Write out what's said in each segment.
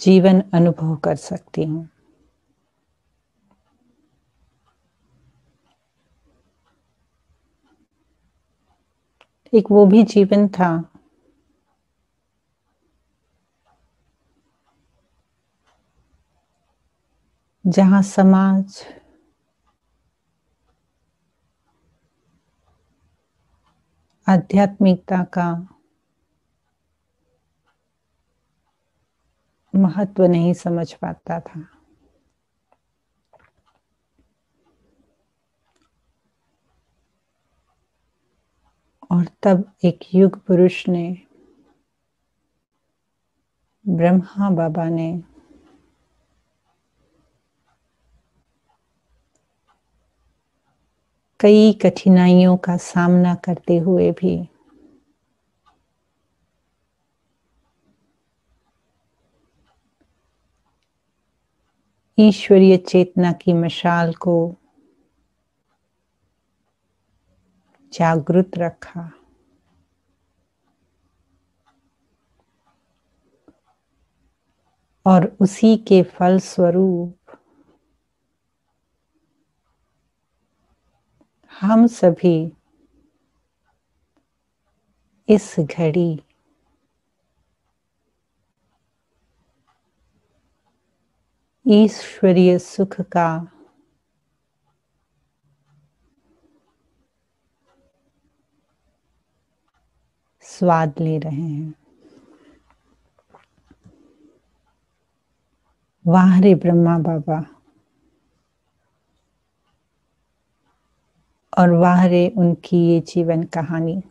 जीवन अनुभव कर सकती हूँ एक वो भी जीवन था जहां समाज आध्यात्मिकता का महत्व नहीं समझ पाता था और तब एक युग पुरुष ने ब्रह्मा बाबा ने कई कठिनाइयों का सामना करते हुए भी ईश्वरीय चेतना की मशाल को जागृत रखा और उसी के फल स्वरूप हम सभी इस घड़ी ईश्वरीय सुख का स्वाद ले रहे हैं वाह रे ब्रह्मा बाबा और वाह रे उनकी ये जीवन कहानी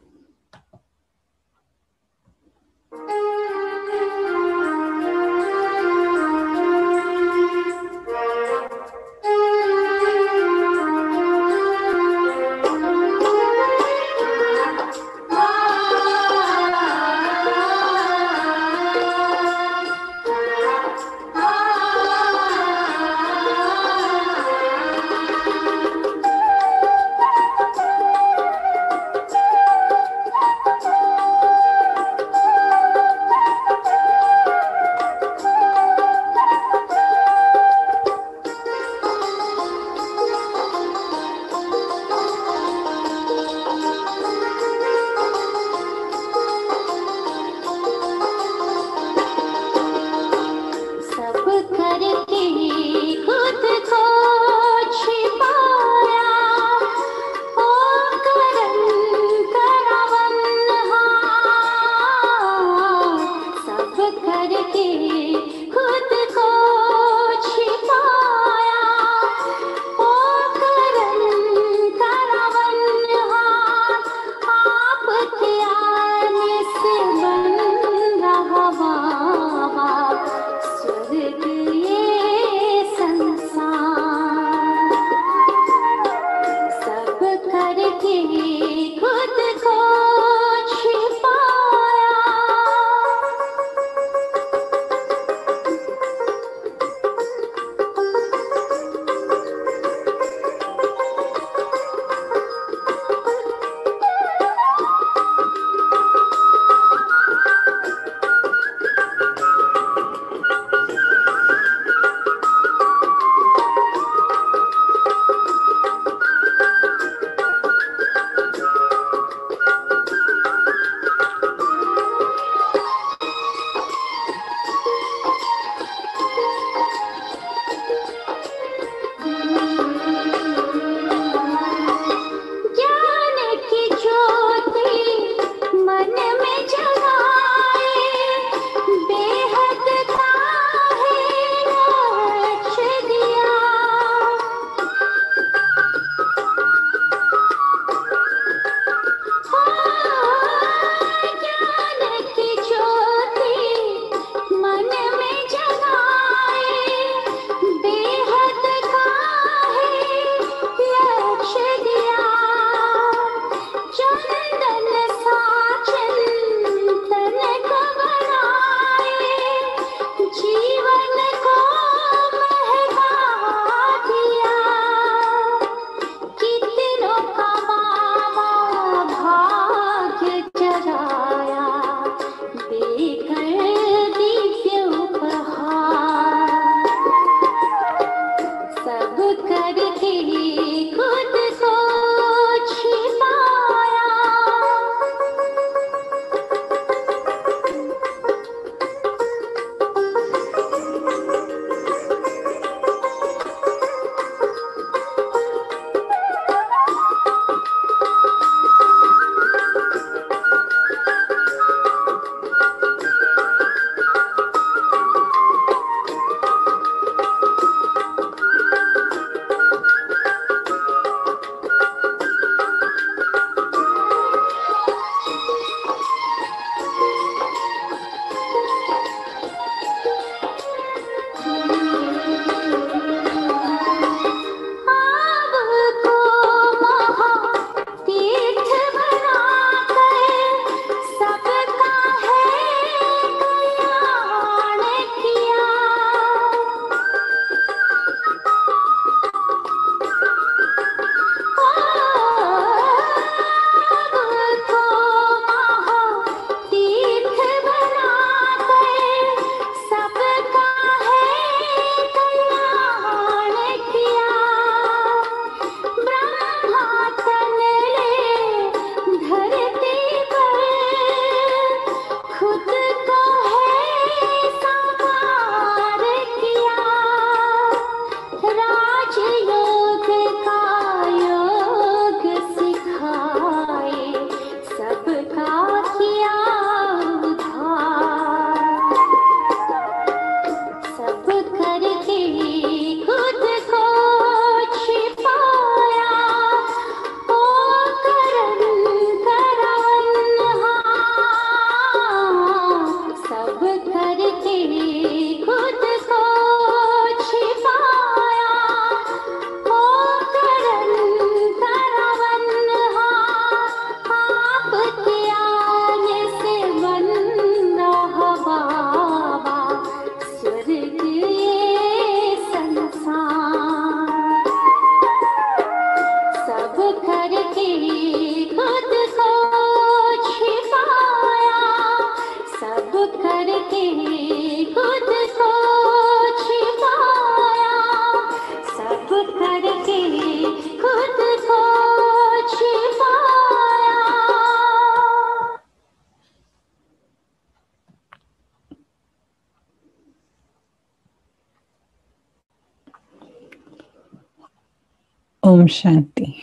शांति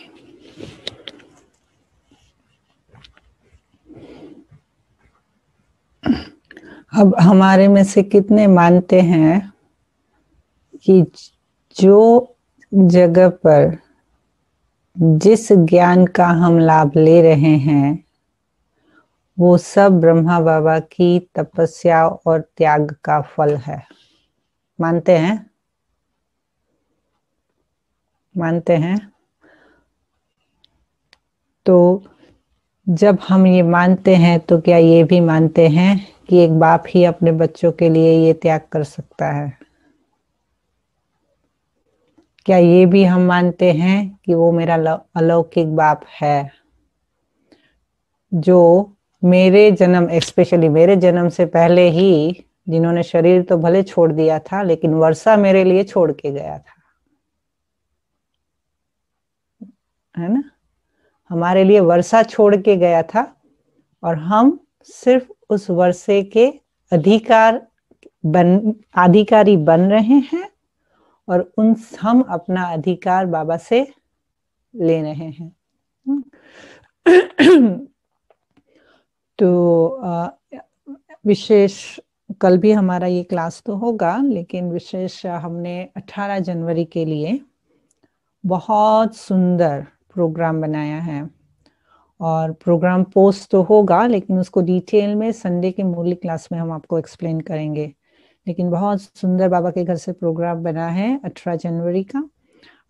अब हमारे में से कितने मानते हैं कि जो जगह पर जिस ज्ञान का हम लाभ ले रहे हैं वो सब ब्रह्मा बाबा की तपस्या और त्याग का फल है मानते हैं मानते हैं तो जब हम ये मानते हैं तो क्या ये भी मानते हैं कि एक बाप ही अपने बच्चों के लिए ये त्याग कर सकता है क्या ये भी हम मानते हैं कि वो मेरा अलौकिक बाप है जो मेरे जन्म स्पेशली मेरे जन्म से पहले ही जिन्होंने शरीर तो भले छोड़ दिया था लेकिन वर्षा मेरे लिए छोड़ के गया था है ना हमारे लिए वर्षा छोड़ के गया था और हम सिर्फ उस वर्षे के अधिकार बन अधिकारी बन रहे हैं और उन हम अपना अधिकार बाबा से ले रहे हैं तो विशेष कल भी हमारा ये क्लास तो होगा लेकिन विशेष हमने 18 जनवरी के लिए बहुत सुंदर प्रोग्राम बनाया है और प्रोग्राम पोस्ट तो होगा लेकिन उसको डिटेल में संडे के मूल्य क्लास में हम आपको एक्सप्लेन करेंगे लेकिन बहुत सुंदर बाबा के घर से प्रोग्राम बना है अठारह जनवरी का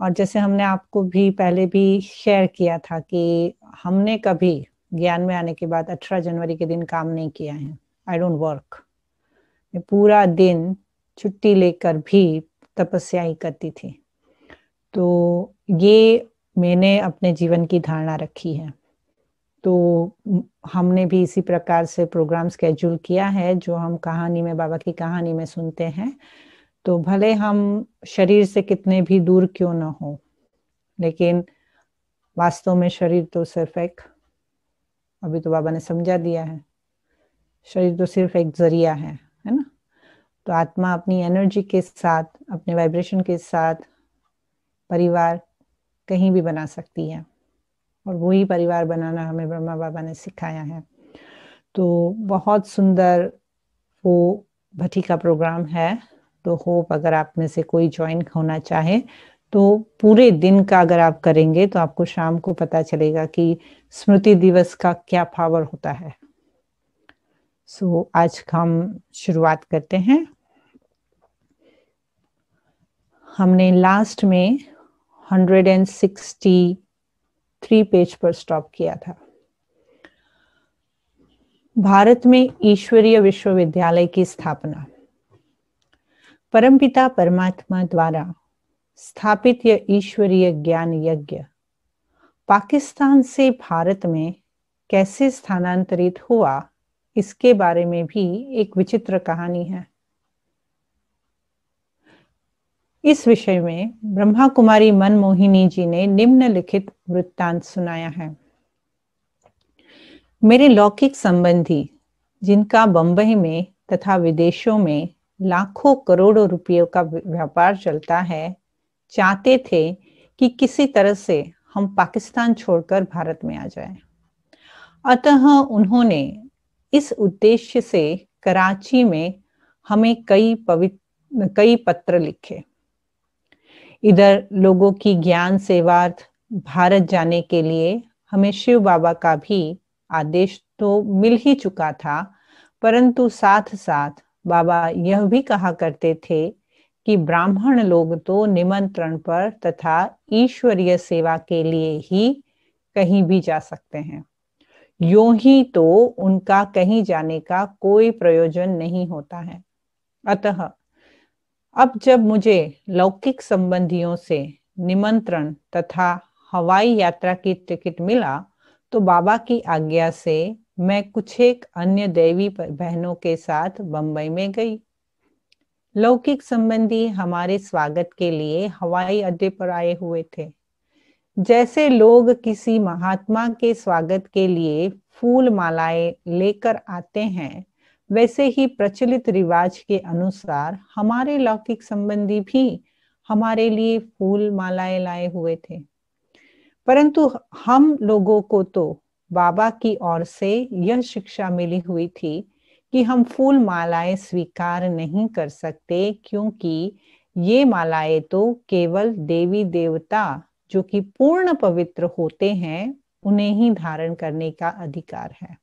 और जैसे हमने आपको भी पहले भी शेयर किया था कि हमने कभी ज्ञान में आने के बाद 18 जनवरी के दिन काम नहीं किया है आई डोंट वर्क मैं पूरा दिन छुट्टी लेकर भी तपस्या ही करती थी तो ये मैंने अपने जीवन की धारणा रखी है तो हमने भी इसी प्रकार से प्रोग्राम स्केड्यूल किया है जो हम कहानी में बाबा की कहानी में सुनते हैं तो भले हम शरीर से कितने भी दूर क्यों ना हो लेकिन वास्तव में शरीर तो सिर्फ एक अभी तो बाबा ने समझा दिया है शरीर तो सिर्फ एक जरिया है है ना तो आत्मा अपनी एनर्जी के साथ अपने वाइब्रेशन के साथ परिवार कहीं भी बना सकती है और वही परिवार बनाना हमें ब्रह्मा बाबा ने सिखाया है तो बहुत सुंदर वो भट्टी का प्रोग्राम है तो होप अगर आप में से कोई ज्वाइन होना चाहे तो पूरे दिन का अगर आप करेंगे तो आपको शाम को पता चलेगा कि स्मृति दिवस का क्या पावर होता है सो so, आज हम शुरुआत करते हैं हमने लास्ट में 163 पेज पर स्टॉप किया था भारत में ईश्वरीय विश्वविद्यालय की स्थापना परमपिता परमात्मा द्वारा स्थापित यह ईश्वरीय ज्ञान यज्ञ पाकिस्तान से भारत में कैसे स्थानांतरित हुआ इसके बारे में भी एक विचित्र कहानी है इस विषय में ब्रह्मा कुमारी मनमोहिनी जी ने निम्नलिखित वृत्तांत सुनाया है मेरे लौकिक संबंधी जिनका बंबई में तथा विदेशों में लाखों करोड़ों रुपयों का व्यापार चलता है चाहते थे कि किसी तरह से हम पाकिस्तान छोड़कर भारत में आ जाए अतः उन्होंने इस उद्देश्य से कराची में हमें कई पवित्र कई पत्र लिखे इधर लोगों की ज्ञान सेवार्थ भारत जाने के लिए हमें शिव बाबा का भी आदेश तो मिल ही चुका था परंतु साथ साथ बाबा यह भी कहा करते थे कि ब्राह्मण लोग तो निमंत्रण पर तथा ईश्वरीय सेवा के लिए ही कहीं भी जा सकते हैं यो ही तो उनका कहीं जाने का कोई प्रयोजन नहीं होता है अतः अब जब मुझे लौकिक संबंधियों से निमंत्रण तथा हवाई यात्रा की टिकट मिला तो बाबा की आज्ञा से मैं कुछ एक अन्य देवी बहनों के साथ बंबई में गई लौकिक संबंधी हमारे स्वागत के लिए हवाई अड्डे पर आए हुए थे जैसे लोग किसी महात्मा के स्वागत के लिए फूल मालाएं लेकर आते हैं वैसे ही प्रचलित रिवाज के अनुसार हमारे लौकिक संबंधी भी हमारे लिए फूल मालाएं लाए हुए थे परंतु हम लोगों को तो बाबा की ओर से यह शिक्षा मिली हुई थी कि हम फूल मालाएं स्वीकार नहीं कर सकते क्योंकि ये मालाएं तो केवल देवी देवता जो कि पूर्ण पवित्र होते हैं उन्हें ही धारण करने का अधिकार है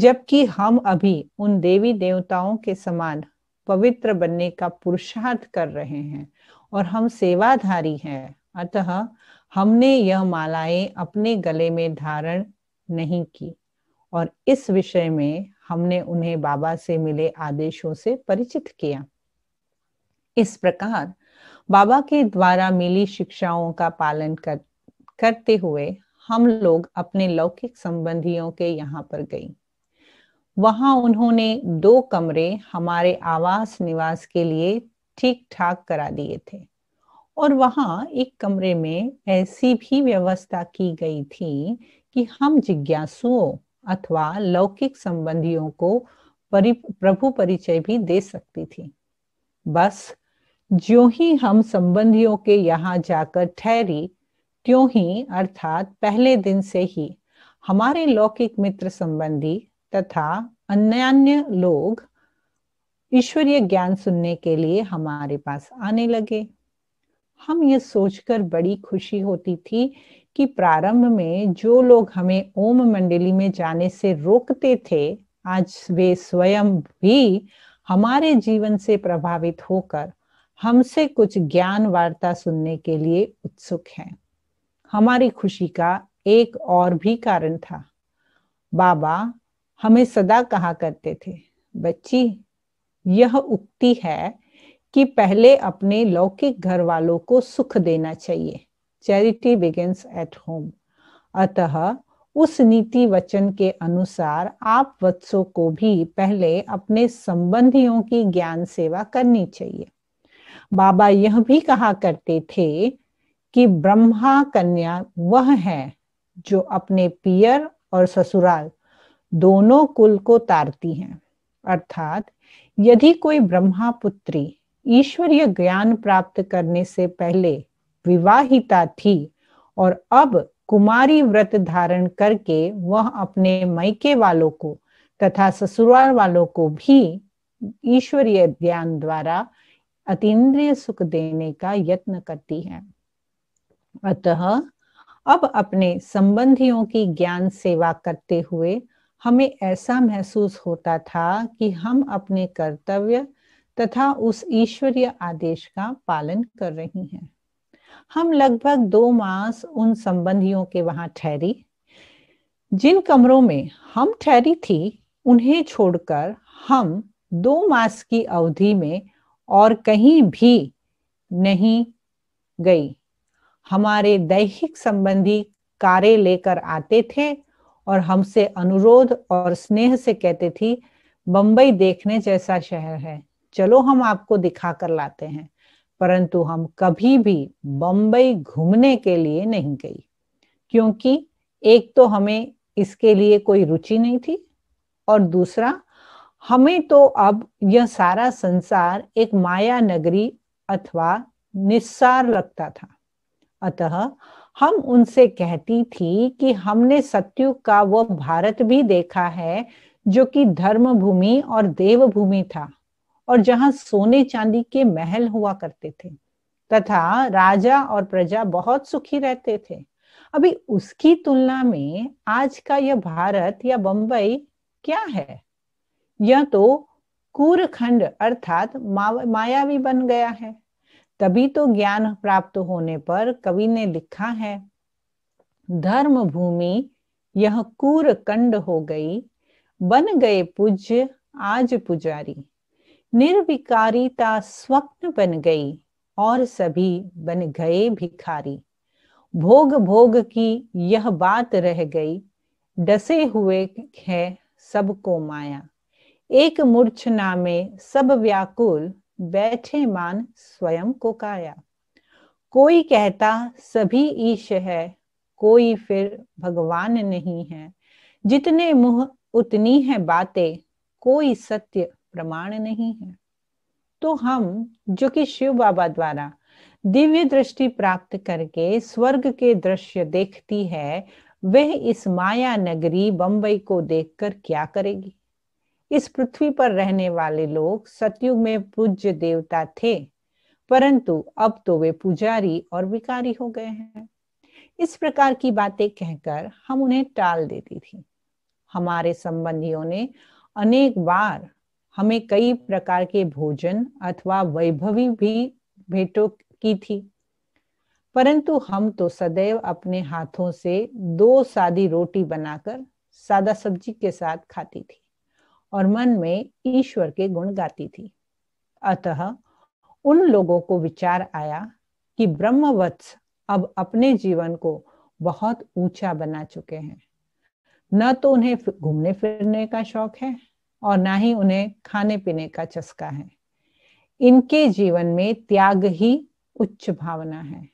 जबकि हम अभी उन देवी देवताओं के समान पवित्र बनने का पुरुषार्थ कर रहे हैं और हम सेवाधारी हैं अतः हमने यह मालाएं अपने गले में धारण नहीं की और इस विषय में हमने उन्हें बाबा से मिले आदेशों से परिचित किया इस प्रकार बाबा के द्वारा मिली शिक्षाओं का पालन कर, करते हुए हम लोग अपने लौकिक संबंधियों के यहाँ पर गई वहां उन्होंने दो कमरे हमारे आवास निवास के लिए ठीक ठाक करा दिए थे और वहां एक कमरे में ऐसी भी व्यवस्था की गई थी कि हम जिज्ञासुओं अथवा लौकिक संबंधियों को परि, प्रभु परिचय भी दे सकती थी बस जो ही हम संबंधियों के यहाँ जाकर ठहरी त्यों ही अर्थात पहले दिन से ही हमारे लौकिक मित्र संबंधी तथा अन्य लोग ईश्वरीय ज्ञान सुनने के लिए हमारे पास आने लगे हम ये सोचकर बड़ी खुशी होती थी कि प्रारंभ में जो लोग हमें ओम मंडली में जाने से रोकते थे आज वे स्वयं भी हमारे जीवन से प्रभावित होकर हमसे कुछ ज्ञान वार्ता सुनने के लिए उत्सुक हैं। हमारी खुशी का एक और भी कारण था बाबा हमें सदा कहा करते थे बच्ची यह उक्ति है कि पहले अपने लौकिक घर वालों को सुख देना चाहिए चैरिटी बिगेन्स एट होम अतः उस नीति वचन के अनुसार आप वत्सों को भी पहले अपने संबंधियों की ज्ञान सेवा करनी चाहिए बाबा यह भी कहा करते थे कि ब्रह्मा कन्या वह है जो अपने पियर और ससुराल दोनों कुल को तारती हैं अर्थात यदि कोई ब्रह्मा पुत्री ईश्वरीय ज्ञान प्राप्त करने से पहले विवाहिता थी और अब कुमारी व्रत धारण करके वह अपने मैके वालों को तथा ससुराल वालों को भी ईश्वरीय ज्ञान द्वारा अतीन्द्रिय सुख देने का यत्न करती है अतः अब अपने संबंधियों की ज्ञान सेवा करते हुए हमें ऐसा महसूस होता था कि हम अपने कर्तव्य तथा उस ईश्वरीय आदेश का पालन कर रही हैं हम लगभग दो मास उन संबंधियों के वहां ठहरी जिन कमरों में हम ठहरी थी उन्हें छोड़कर हम दो मास की अवधि में और कहीं भी नहीं गई हमारे दैहिक संबंधी कारे लेकर आते थे और हमसे अनुरोध और स्नेह से कहते थी बंबई देखने जैसा शहर है चलो हम आपको दिखा कर लाते हैं परंतु हम कभी भी बंबई घूमने के लिए नहीं गई क्योंकि एक तो हमें इसके लिए कोई रुचि नहीं थी और दूसरा हमें तो अब यह सारा संसार एक माया नगरी अथवा निस्सार लगता था अतः हम उनसे कहती थी कि हमने सत्युग का वह भारत भी देखा है जो कि धर्म भूमि और देव भूमि था और जहां सोने चांदी के महल हुआ करते थे तथा राजा और प्रजा बहुत सुखी रहते थे अभी उसकी तुलना में आज का यह भारत या बंबई क्या है यह तो कूरखंड अर्थात मायावी बन गया है तभी तो ज्ञान प्राप्त होने पर कवि ने लिखा है धर्म भूमि यह कूर कंड हो गई बन गए पूज्य आज पुजारी निर्विकारिता स्वप्न बन गई और सभी बन गए भिखारी भोग भोग की यह बात रह गई डसे हुए है सबको माया एक मूर्छना में सब व्याकुल बैठे मान स्वयं को काया कोई कहता सभी ईश है कोई फिर भगवान नहीं है जितने मुह उतनी है बातें कोई सत्य प्रमाण नहीं है तो हम जो कि शिव बाबा द्वारा दिव्य दृष्टि प्राप्त करके स्वर्ग के दृश्य देखती है वह इस माया नगरी बंबई को देखकर क्या करेगी इस पृथ्वी पर रहने वाले लोग सतयुग में पूज्य देवता थे परंतु अब तो वे पुजारी और विकारी हो गए हैं इस प्रकार की बातें कहकर हम उन्हें टाल देती थी हमारे संबंधियों ने अनेक बार हमें कई प्रकार के भोजन अथवा वैभवी भी भेंटों की थी परंतु हम तो सदैव अपने हाथों से दो सादी रोटी बनाकर सादा सब्जी के साथ खाती थी और मन में ईश्वर के गुण गाती थी अतः उन लोगों को विचार आया कि ब्रह्मवत्स अब अपने जीवन को बहुत ऊंचा बना चुके हैं न तो उन्हें घूमने फिरने का शौक है और ना ही उन्हें खाने पीने का चस्का है इनके जीवन में त्याग ही उच्च भावना है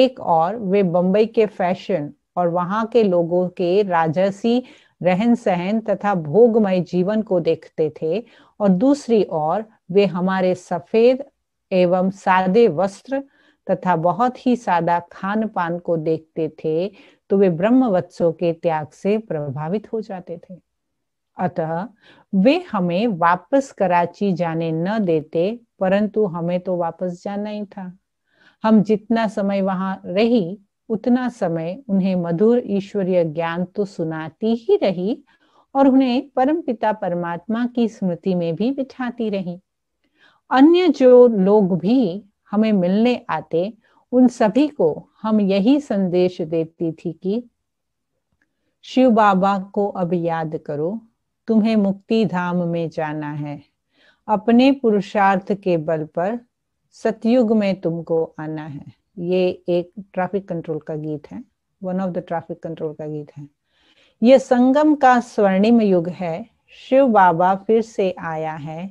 एक और वे बंबई के फैशन और वहां के लोगों के राजसी रहन सहन तथा भोगमय जीवन को देखते थे और दूसरी ओर वे हमारे सफेद एवं सादे वस्त्र तथा बहुत ही सादा खान पान को देखते थे तो वे ब्रह्मवत्सों के त्याग से प्रभावित हो जाते थे अतः वे हमें वापस कराची जाने न देते परंतु हमें तो वापस जाना ही था हम जितना समय वहां रही उतना समय उन्हें मधुर ईश्वरीय ज्ञान तो सुनाती ही रही और उन्हें परमपिता परमात्मा की स्मृति में भी बिठाती रही अन्य जो लोग भी हमें मिलने आते उन सभी को हम यही संदेश देती थी कि शिव बाबा को अब याद करो तुम्हें मुक्ति धाम में जाना है अपने पुरुषार्थ के बल पर सतयुग में तुमको आना है ये एक ट्रैफिक कंट्रोल का गीत है one of the traffic control का गीत है ये संगम का स्वर्णिम युग है शिव बाबा फिर से आया है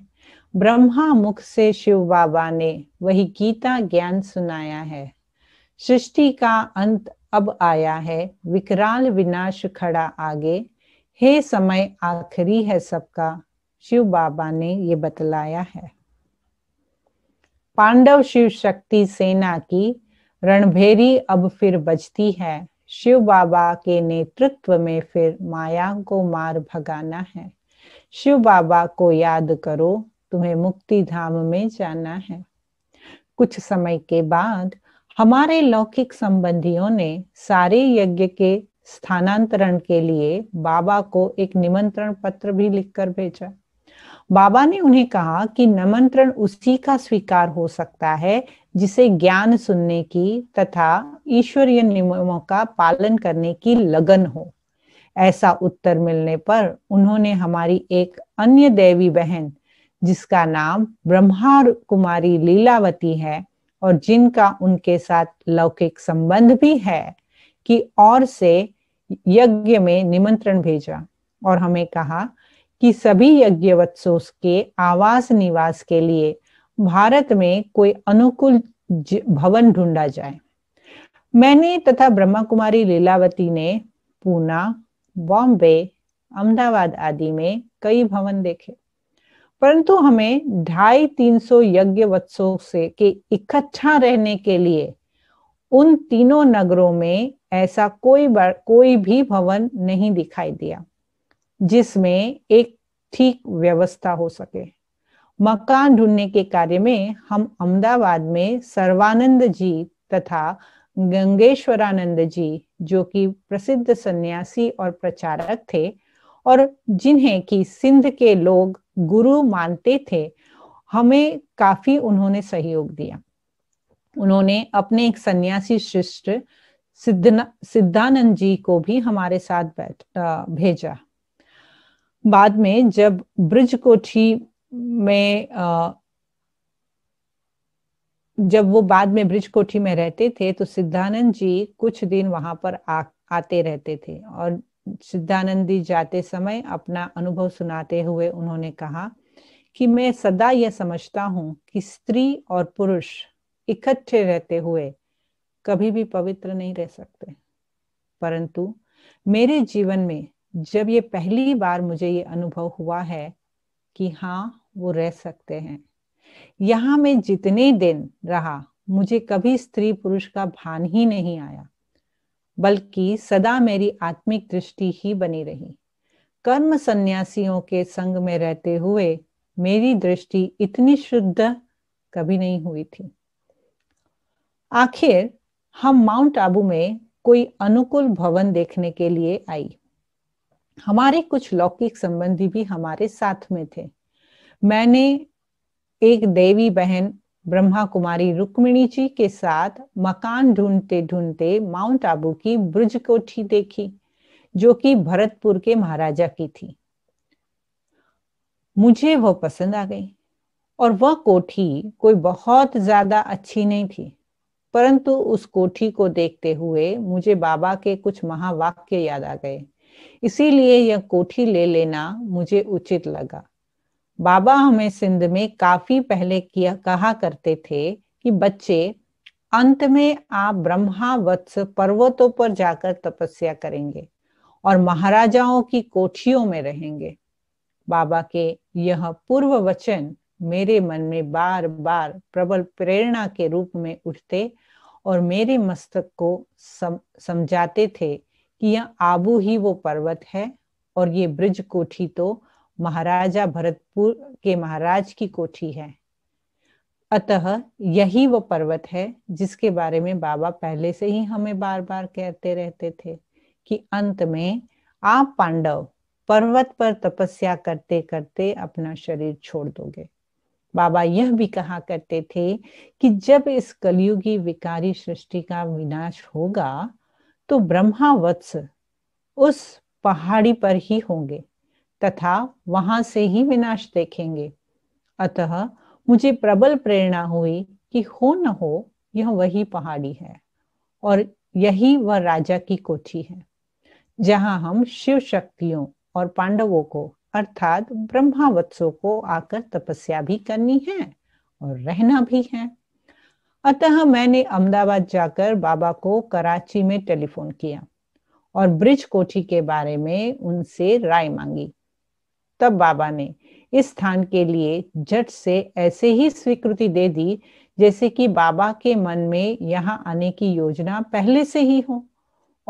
ब्रह्मा मुख से शिव बाबा ने वही गीता ज्ञान सुनाया है सृष्टि का अंत अब आया है विकराल विनाश खड़ा आगे हे समय आखिरी है सबका शिव बाबा ने ये बतलाया है पांडव शिव शक्ति सेना की रणभेरी अब फिर बजती है शिव बाबा के नेतृत्व में फिर माया को मार भगाना है शिव बाबा को याद करो तुम्हें मुक्ति धाम में जाना है कुछ समय के बाद हमारे लौकिक संबंधियों ने सारे यज्ञ के स्थानांतरण के लिए बाबा को एक निमंत्रण पत्र भी लिखकर भेजा बाबा ने उन्हें कहा कि निमंत्रण उसी का स्वीकार हो सकता है जिसे ज्ञान सुनने की तथा ईश्वरीय नियमों का पालन करने की लगन हो ऐसा उत्तर मिलने पर उन्होंने हमारी एक अन्य देवी बहन जिसका नाम ब्रह्मा कुमारी लीलावती है और जिनका उनके साथ लौकिक संबंध भी है कि और से यज्ञ में निमंत्रण भेजा और हमें कहा कि सभी यज्ञवत्सों के आवास निवास के लिए भारत में कोई अनुकूल भवन ढूंढा जाए मैंने तथा ब्रह्मा कुमारी लीलावती ने पूना बॉम्बे अहमदाबाद आदि में कई भवन देखे परंतु हमें ढाई तीन सौ यज्ञ वत्सों से के इकट्ठा रहने के लिए उन तीनों नगरों में ऐसा कोई कोई भी भवन नहीं दिखाई दिया जिसमें एक ठीक व्यवस्था हो सके मकान ढूंढने के कार्य में हम अहमदाबाद में सर्वानंद जी तथा गंगेश्वरानंद जी जो कि प्रसिद्ध सन्यासी और प्रचारक थे और जिन्हें कि सिंध के लोग गुरु मानते थे हमें काफी उन्होंने सहयोग दिया उन्होंने अपने एक सन्यासी शिष्ट सिद्धानंद जी को भी हमारे साथ बैठ भेजा बाद में जब ब्रज कोठी में जब वो बाद में ब्रिज कोठी में रहते थे तो सिद्धानंद जी कुछ दिन वहां पर आ, आते रहते थे और सिद्धानंद जी जाते समय अपना अनुभव सुनाते हुए उन्होंने कहा कि मैं सदा यह समझता हूँ कि स्त्री और पुरुष इकट्ठे रहते हुए कभी भी पवित्र नहीं रह सकते परंतु मेरे जीवन में जब ये पहली बार मुझे ये अनुभव हुआ है कि हाँ वो रह सकते हैं यहां मैं जितने दिन रहा मुझे कभी स्त्री पुरुष का भान ही नहीं आया बल्कि सदा मेरी आत्मिक दृष्टि ही बनी रही कर्म सन्यासियों के संग में रहते हुए मेरी दृष्टि इतनी शुद्ध कभी नहीं हुई थी आखिर हम माउंट आबू में कोई अनुकूल भवन देखने के लिए आई हमारे कुछ लौकिक संबंधी भी हमारे साथ में थे मैंने एक देवी बहन ब्रह्मा कुमारी रुक्मिणी जी के साथ मकान ढूंढते ढूंढते माउंट आबू की ब्रज कोठी देखी जो कि भरतपुर के महाराजा की थी मुझे वो पसंद आ गई और वह कोठी कोई बहुत ज्यादा अच्छी नहीं थी परंतु उस कोठी को देखते हुए मुझे बाबा के कुछ महावाक्य याद आ गए इसीलिए यह कोठी ले लेना मुझे उचित लगा बाबा हमें सिंध में काफी पहले किया कहा करते थे कि बच्चे अंत में आप ब्रह्मा वत्स पर्वतों पर जाकर तपस्या करेंगे और महाराजाओं की कोठियों में रहेंगे बाबा के यह पूर्व वचन मेरे मन में बार बार प्रबल प्रेरणा के रूप में उठते और मेरे मस्तक को सम, समझाते थे कि यह आबू ही वो पर्वत है और ये ब्रज कोठी तो महाराजा भरतपुर के महाराज की कोठी है अतः यही वो पर्वत है जिसके बारे में बाबा पहले से ही हमें बार बार कहते रहते थे कि अंत में आप पांडव पर्वत पर तपस्या करते करते अपना शरीर छोड़ दोगे बाबा यह भी कहा करते थे कि जब इस कलयुगी विकारी सृष्टि का विनाश होगा तो ब्रह्मा वत्स उस पहाड़ी पर ही होंगे तथा वहां से ही विनाश देखेंगे अतः मुझे प्रबल प्रेरणा हुई कि हो न हो यह वही पहाड़ी है और यही वह राजा की कोठी है जहां हम शिव शक्तियों और पांडवों को अर्थात ब्रह्मावत्सों को आकर तपस्या भी करनी है और रहना भी है अतः मैंने अहमदाबाद जाकर बाबा को कराची में टेलीफोन किया और ब्रिज कोठी के बारे में उनसे राय मांगी तब बाबा ने इस स्थान के लिए जट से ऐसे ही स्वीकृति दे दी जैसे कि बाबा के मन में यहाँ आने की योजना पहले से ही हो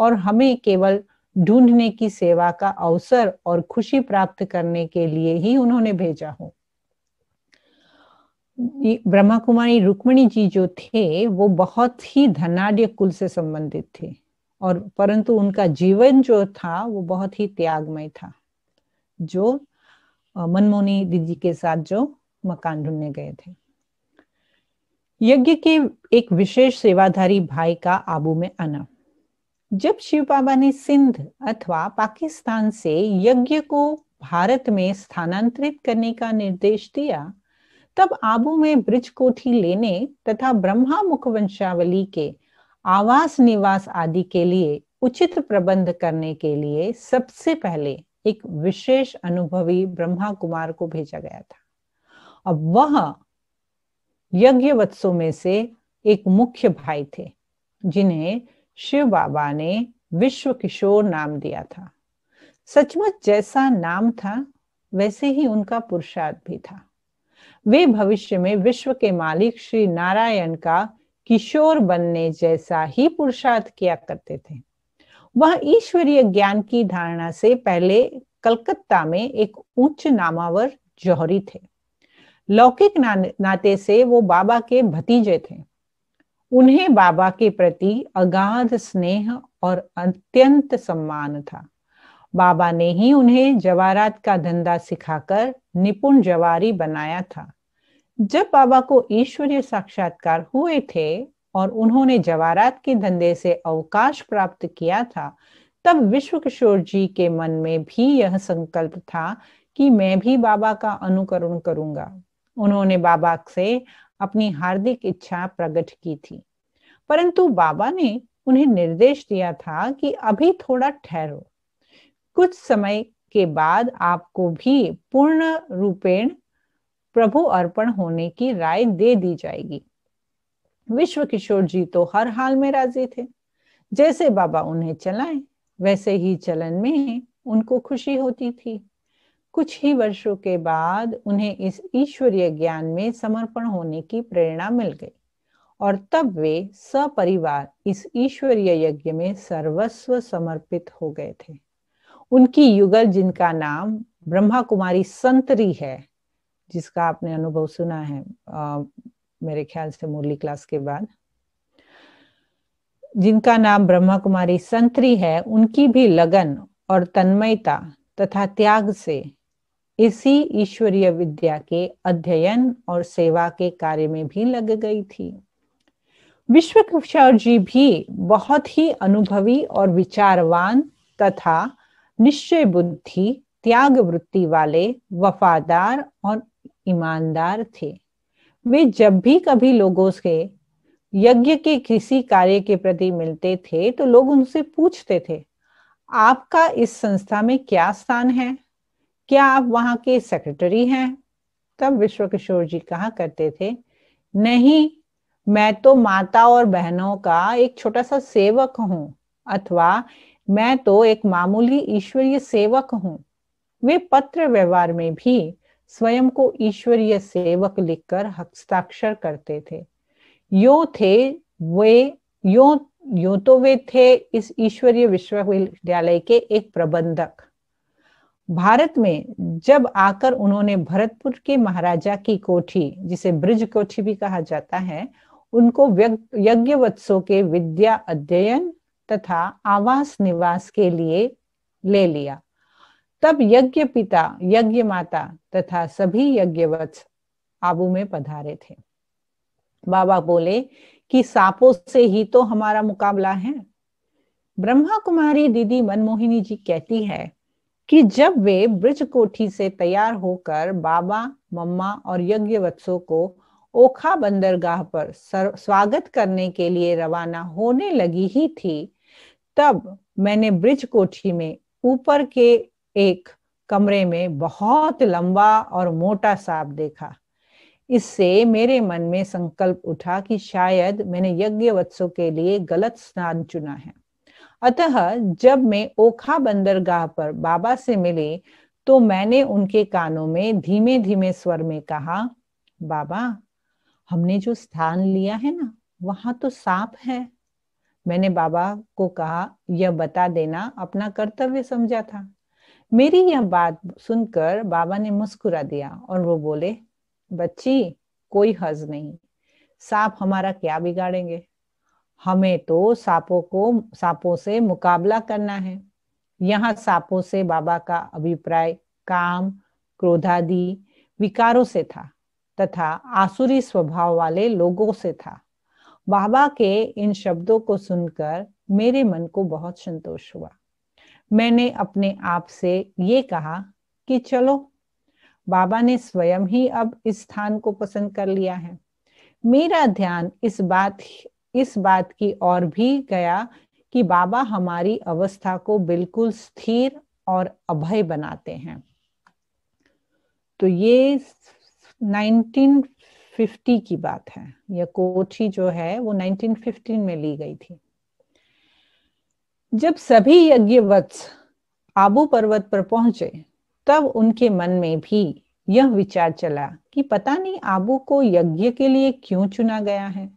और हमें केवल ढूंढने की सेवा का अवसर और खुशी प्राप्त करने के लिए ही उन्होंने भेजा हो ब्रह्मा कुमारी रुक्मणी जी जो थे वो बहुत ही धनाढ़ कुल से संबंधित थे और परंतु उनका जीवन जो था वो बहुत ही त्यागमय था जो मनमोहनी दीदी के साथ जो मकान ढूंढने गए थे यज्ञ के एक विशेष सेवाधारी भाई का आबू में आना जब शिव बाबा ने सिंध अथवा पाकिस्तान से यज्ञ को भारत में स्थानांतरित करने का निर्देश दिया तब आबू में ब्रिज कोठी लेने तथा ब्रह्मा मुख वंशावली के आवास निवास आदि के लिए उचित प्रबंध करने के लिए सबसे पहले एक विशेष अनुभवी ब्रह्मा कुमार को भेजा गया था अब वह यज्ञ वत्सों में से एक मुख्य भाई थे जिन्हें शिव बाबा ने विश्व किशोर नाम दिया था सचमुच जैसा नाम था वैसे ही उनका पुरुषार्थ भी था वे भविष्य में विश्व के मालिक श्री नारायण का किशोर बनने जैसा ही पुरुषार्थ किया करते थे वह ईश्वरीय ज्ञान की धारणा से पहले कलकत्ता में एक उच्च नामावर जौहरी थे लौकिक ना, नाते से वो बाबा के भतीजे थे उन्हें बाबा के प्रति अगाध स्नेह और अत्यंत सम्मान था बाबा ने ही उन्हें जवारात का धंधा सिखाकर निपुण जवारी बनाया था जब बाबा को ईश्वरीय साक्षात्कार हुए थे और उन्होंने जवारात के धंधे से अवकाश प्राप्त किया था तब विश्व किशोर जी के मन में भी यह संकल्प था कि मैं भी बाबा का अनुकरण करूंगा उन्होंने बाबा से अपनी हार्दिक इच्छा प्रकट की थी परंतु बाबा ने उन्हें निर्देश दिया था कि अभी थोड़ा ठहरो कुछ समय के बाद आपको भी पूर्ण रूपेण प्रभु अर्पण होने की राय दे दी जाएगी विश्व किशोर जी तो हर हाल में राजी थे जैसे बाबा उन्हें चलाएं वैसे ही चलन में उनको खुशी होती थी कुछ ही वर्षों के बाद उन्हें इस ईश्वरीय ज्ञान में समर्पण होने की प्रेरणा मिल गई और तब वे सपरिवार इस ईश्वरीय यज्ञ में सर्वस्व समर्पित हो गए थे उनकी युगल जिनका नाम ब्रह्मा कुमारी संतरी है जिसका आपने अनुभव सुना है मेरे ख्याल से मुरली क्लास के बाद जिनका नाम ब्रह्मा कुमारी संतरी है उनकी भी लगन और तन्मयता तथा त्याग से इसी ईश्वरीय विद्या के अध्ययन और सेवा के कार्य में भी लग गई थी विश्व जी भी बहुत ही अनुभवी और विचारवान तथा निश्चय बुद्धि त्याग वृत्ति वाले वफादार और ईमानदार थे वे जब भी कभी लोगों से यज्ञ के किसी कार्य के प्रति मिलते थे तो लोग उनसे पूछते थे आपका इस संस्था में क्या स्थान है क्या आप वहां के सेक्रेटरी हैं तब विश्व किशोर जी कहा करते थे नहीं मैं तो माता और बहनों का एक छोटा सा सेवक हूं अथवा मैं तो एक मामूली ईश्वरीय सेवक हूं वे पत्र व्यवहार में भी स्वयं को ईश्वरीय सेवक लिखकर हस्ताक्षर करते थे यो थे वे यो यो तो वे थे इस ईश्वरीय विश्वविद्यालय के एक प्रबंधक भारत में जब आकर उन्होंने भरतपुर के महाराजा की कोठी जिसे ब्रिज कोठी भी कहा जाता है उनको यज्ञ वत्सों के विद्या अध्ययन तथा आवास निवास के लिए ले लिया तब यज्ञ पिता यज्ञ माता तथा सभी यज्ञवत्स आबू में पधारे थे बाबा बोले कि सांपों से ही तो हमारा मुकाबला है ब्रह्मा कुमारी दीदी मनमोहिनी जी कहती है कि जब वे ब्रज कोठी से तैयार होकर बाबा मम्मा और यज्ञ को ओखा बंदरगाह पर स्वागत करने के लिए रवाना होने लगी ही थी तब मैंने ब्रिज कोठी में ऊपर के एक कमरे में बहुत लंबा और मोटा सांप देखा इससे मेरे मन में संकल्प उठा कि शायद मैंने यज्ञ वत्सों के लिए गलत स्नान चुना है अतः जब मैं ओखा बंदरगाह पर बाबा से मिली तो मैंने उनके कानों में धीमे धीमे स्वर में कहा बाबा हमने जो स्थान लिया है ना वहां तो सांप है मैंने बाबा को कहा यह बता देना अपना कर्तव्य समझा था मेरी यह बात सुनकर बाबा ने मुस्कुरा दिया और वो बोले बच्ची कोई हज नहीं सांप हमारा क्या बिगाड़ेंगे हमें तो सांपों को सांपों से मुकाबला करना है यहाँ सांपों से बाबा का अभिप्राय काम क्रोधादि विकारों से था तथा आसुरी स्वभाव वाले लोगों से था बाबा के इन शब्दों को सुनकर मेरे मन को बहुत संतोष हुआ मैंने अपने आप से ये कहा कि चलो बाबा ने स्वयं ही अब इस स्थान को पसंद कर लिया है मेरा ध्यान इस बात इस बात की ओर भी गया कि बाबा हमारी अवस्था को बिल्कुल स्थिर और अभय बनाते हैं तो ये 1950 की बात है यह कोठी जो है वो 1915 में ली गई थी जब सभी यज्ञवत्स आबू पर्वत पर पहुंचे तब उनके मन में भी यह विचार चला कि पता नहीं आबू को यज्ञ के लिए क्यों चुना गया है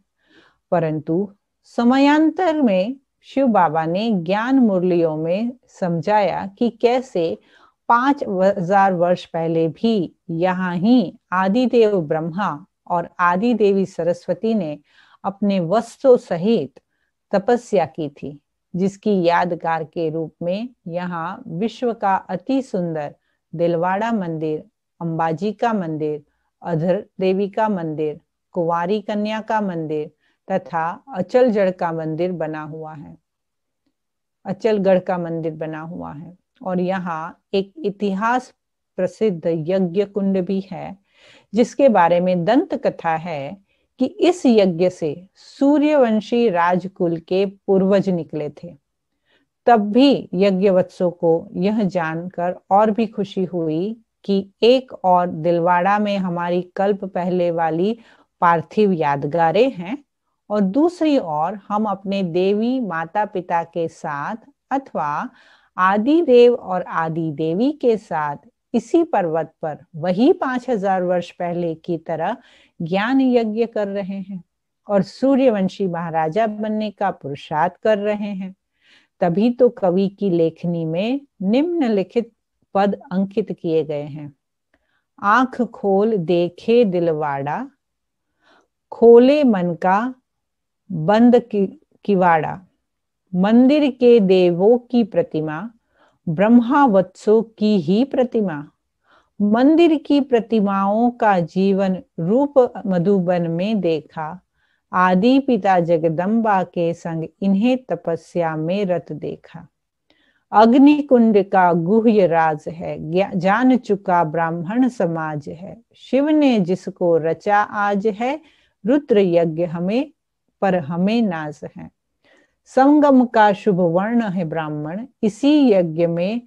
परंतु समयांतर में शिव बाबा ने ज्ञान मुरलियों में समझाया कि कैसे पांच हजार वर्ष पहले भी यहाँ ही आदिदेव ब्रह्मा और आदि देवी सरस्वती ने अपने वस्त्रों सहित तपस्या की थी जिसकी यादगार के रूप में यहाँ विश्व का अति सुंदर दिलवाड़ा मंदिर अंबाजी का मंदिर अधर देवी का मंदिर कुवारी कन्या का मंदिर तथा अचल जड़ का मंदिर बना हुआ है अचलगढ़ का मंदिर बना हुआ है और यहाँ एक इतिहास प्रसिद्ध यज्ञ कुंड भी है जिसके बारे में दंत कथा है कि इस यज्ञ से सूर्यवंशी राजकुल के पूर्वज निकले थे तब भी यज्ञवत्सों को यह जानकर और भी खुशी हुई कि एक और दिलवाड़ा में हमारी कल्प पहले वाली पार्थिव यादगारें हैं और दूसरी ओर हम अपने देवी माता पिता के साथ अथवा आदि देव और आदि देवी के साथ इसी पर्वत पर वही पांच हजार वर्ष पहले की तरह ज्ञान यज्ञ कर रहे हैं और सूर्यवंशी महाराजा बनने का पुरुषार्थ कर रहे हैं तभी तो कवि की लेखनी में निम्नलिखित पद अंकित किए गए हैं आंख खोल देखे दिलवाड़ा खोले मन का बंद किवाड़ा मंदिर के देवों की प्रतिमा ब्रह्मावत्सों की ही प्रतिमा मंदिर की प्रतिमाओं का जीवन रूप मधुबन में देखा आदि पिता जगदम्बा के संग इन्हें तपस्या में रत देखा अग्नि कुंड का गुह्य राज है जान चुका ब्राह्मण समाज है शिव ने जिसको रचा आज है रुद्र यज्ञ हमें पर हमें नाज है संगम का शुभ वर्ण है ब्राह्मण इसी यज्ञ में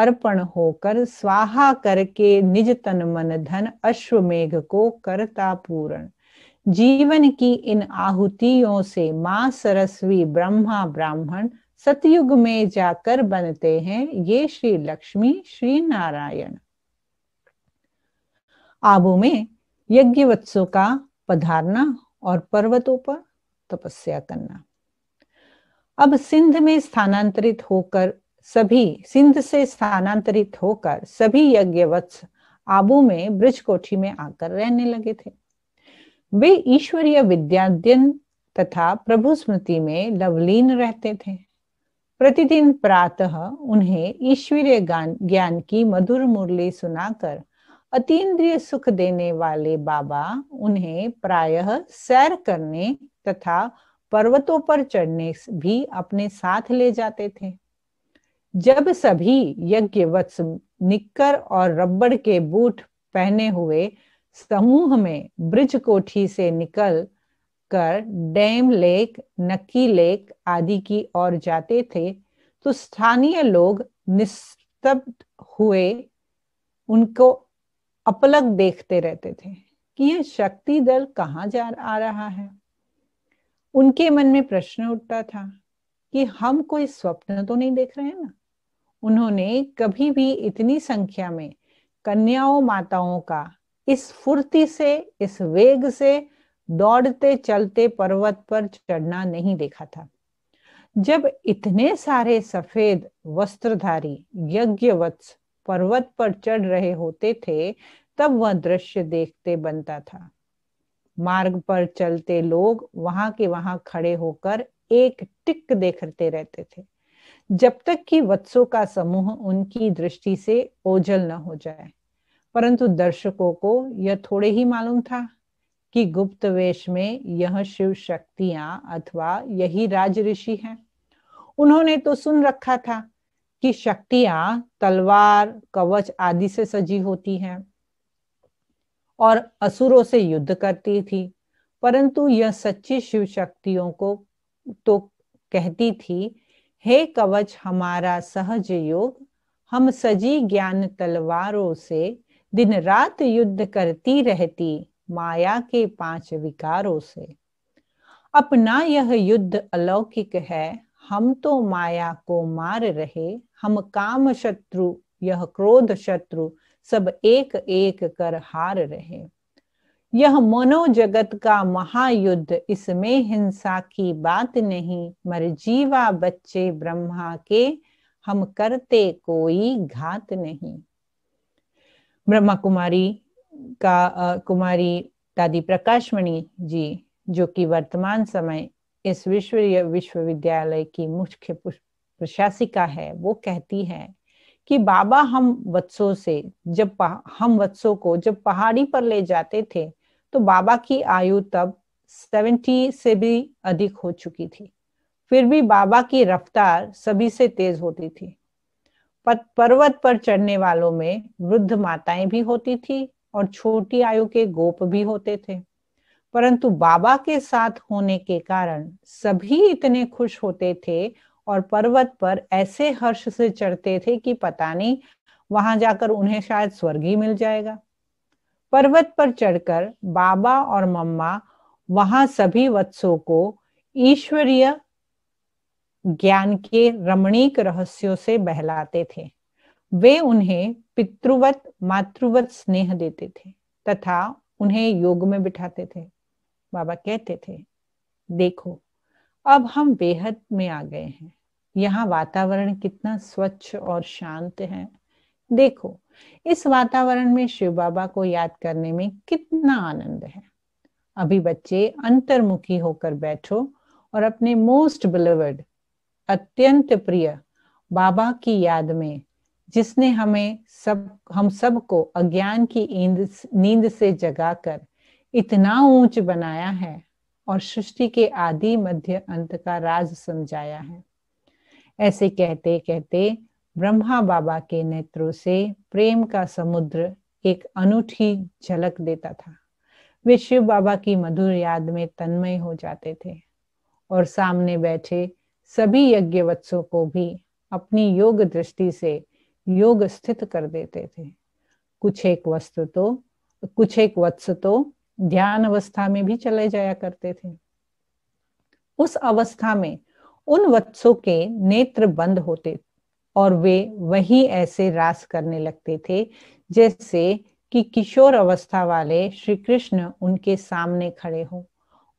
अर्पण होकर स्वाहा करके निज तन मन धन अश्वमेघ को करता पूर्ण जीवन की इन आहुतियों से माँ सरस्वी ब्रह्मा ब्राह्मण सतयुग में जाकर बनते हैं ये श्री लक्ष्मी श्री नारायण आबू में यज्ञवत्सों का पधारना और पर्वतों पर तपस्या करना अब सिंध में स्थानांतरित होकर सभी सिंध से स्थानांतरित होकर सभी यज्ञवत्स आबू में ब्रज कोठी में आकर रहने लगे थे वे ईश्वरीय विद्याध्यन तथा प्रभु स्मृति में लवलीन रहते थे प्रतिदिन प्रातः उन्हें ईश्वरीय ज्ञान की मधुर मुरली सुनाकर अतीन्द्रिय सुख देने वाले बाबा उन्हें प्रायः सैर करने तथा पर्वतों पर चढ़ने भी अपने साथ ले जाते थे जब सभी यज्ञ वत्स निक्कर और रबड़ के बूट पहने हुए समूह में ब्रिज कोठी से निकल कर डैम लेक नक्की लेक आदि की ओर जाते थे तो स्थानीय लोग निस्तब्ध हुए उनको अपलग देखते रहते थे कि यह शक्ति दल कहाँ जा आ रहा है उनके मन में प्रश्न उठता था कि हम कोई स्वप्न तो नहीं देख रहे हैं ना उन्होंने कभी भी इतनी संख्या में कन्याओं माताओं का इस फुर्ती से इस वेग से दौड़ते चलते पर्वत पर चढ़ना नहीं देखा था जब इतने सारे सफेद वस्त्रधारी यज्ञवत्स पर्वत पर चढ़ रहे होते थे तब वह दृश्य देखते बनता था मार्ग पर चलते लोग वहां के वहां खड़े होकर एक टिक देखते रहते थे जब तक कि वत्सों का समूह उनकी दृष्टि से ओझल न हो जाए परंतु दर्शकों को यह थोड़े ही मालूम था कि गुप्त वेश में यह शिव शक्तियां अथवा यही राज ऋषि हैं उन्होंने तो सुन रखा था कि शक्तियां तलवार कवच आदि से सजी होती हैं और असुरों से युद्ध करती थी परंतु यह सच्ची शिव शक्तियों को तो कहती थी हे कवच हमारा सहज योग हम सजी ज्ञान तलवारों से दिन रात युद्ध करती रहती माया के पांच विकारों से अपना यह युद्ध अलौकिक है हम तो माया को मार रहे हम काम शत्रु यह क्रोध शत्रु सब एक एक कर हार रहे यह मनोजगत का महायुद्ध इसमें हिंसा की बात नहीं मर जीवा बच्चे ब्रह्मा के हम करते कोई घात नहीं ब्रह्मा कुमारी का आ, कुमारी दादी प्रकाशमणि जी जो कि वर्तमान समय इस विश्व विश्वविद्यालय की मुख्य प्रशासिका है वो कहती है कि बाबा हम वत्सों से जब हम वत्सों को जब पहाड़ी पर ले जाते थे तो बाबा की आयु तब सेवेंटी से भी अधिक हो चुकी थी फिर भी बाबा की रफ्तार सभी से तेज होती थी पर्वत पर चढ़ने वालों में वृद्ध माताएं भी होती थी और छोटी आयु के गोप भी होते थे परंतु बाबा के साथ होने के कारण सभी इतने खुश होते थे और पर्वत पर ऐसे हर्ष से चढ़ते थे कि पता नहीं वहां जाकर उन्हें शायद स्वर्ग ही मिल जाएगा पर्वत पर चढ़कर बाबा और मम्मा वहां सभी वत्सों को ईश्वरीय ज्ञान के रमणीक रहस्यों से बहलाते थे वे उन्हें पितृवत मातृवत स्नेह देते थे तथा उन्हें योग में बिठाते थे बाबा कहते थे देखो अब हम बेहद में आ गए हैं यहाँ वातावरण कितना स्वच्छ और शांत है देखो इस वातावरण में शिव बाबा को याद करने में कितना आनंद है अभी बच्चे अंतर्मुखी होकर बैठो और अपने मोस्ट बिलवर्ड अत्यंत प्रिय बाबा की याद में जिसने हमें सब हम सबको अज्ञान की नींद से जगाकर इतना ऊंच बनाया है और सृष्टि के आदि मध्य अंत का राज समझाया है ऐसे कहते कहते ब्रह्मा बाबा के नेत्रों से प्रेम का समुद्र एक अनूठी झलक देता था वे शिव बाबा की मधुर याद में तन्मय हो जाते थे और सामने बैठे सभी यज्ञवत्सों को भी अपनी योग दृष्टि से योग स्थित कर देते थे कुछ एक वस्तु तो कुछ एक वत्स तो ध्यान अवस्था में भी चले जाया करते थे उस अवस्था में उन वत्सों के नेत्र बंद होते और वे वही ऐसे रास करने लगते थे जैसे कि किशोर अवस्था वाले श्री कृष्ण उनके सामने खड़े हो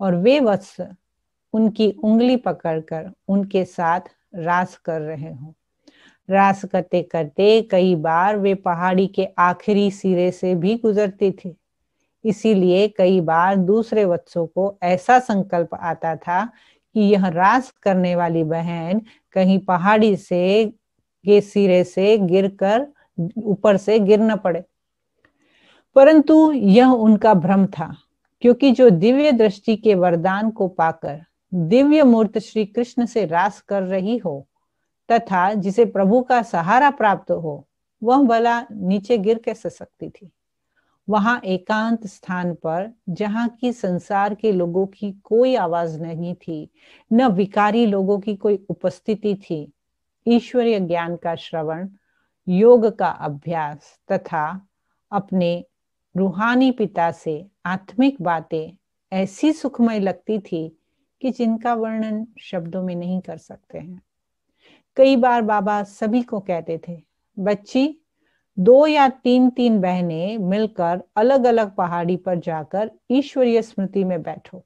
और वे वत्स उनकी उंगली पकड़कर उनके साथ रास कर रहे हो रास करते करते कई बार वे पहाड़ी के आखिरी सिरे से भी गुजरते थे इसीलिए कई बार दूसरे वत्सों को ऐसा संकल्प आता था कि यह रास करने वाली बहन कहीं पहाड़ी से के सिरे से गिरकर ऊपर से गिर न पड़े परंतु यह उनका भ्रम था क्योंकि जो दिव्य दृष्टि के वरदान को पाकर दिव्य मूर्त श्री कृष्ण से रास कर रही हो तथा जिसे प्रभु का सहारा प्राप्त हो वह भला नीचे गिर कैसे सकती थी वहां एकांत स्थान पर जहाँ की संसार के लोगों की कोई आवाज नहीं थी न विकारी लोगों की कोई उपस्थिति थी ईश्वरीय ज्ञान का श्रवण योग का अभ्यास तथा अपने रूहानी पिता से आत्मिक बातें ऐसी सुखमय लगती थी कि जिनका वर्णन शब्दों में नहीं कर सकते हैं कई बार बाबा सभी को कहते थे बच्ची दो या तीन तीन बहनें मिलकर अलग अलग पहाड़ी पर जाकर ईश्वरीय स्मृति में बैठो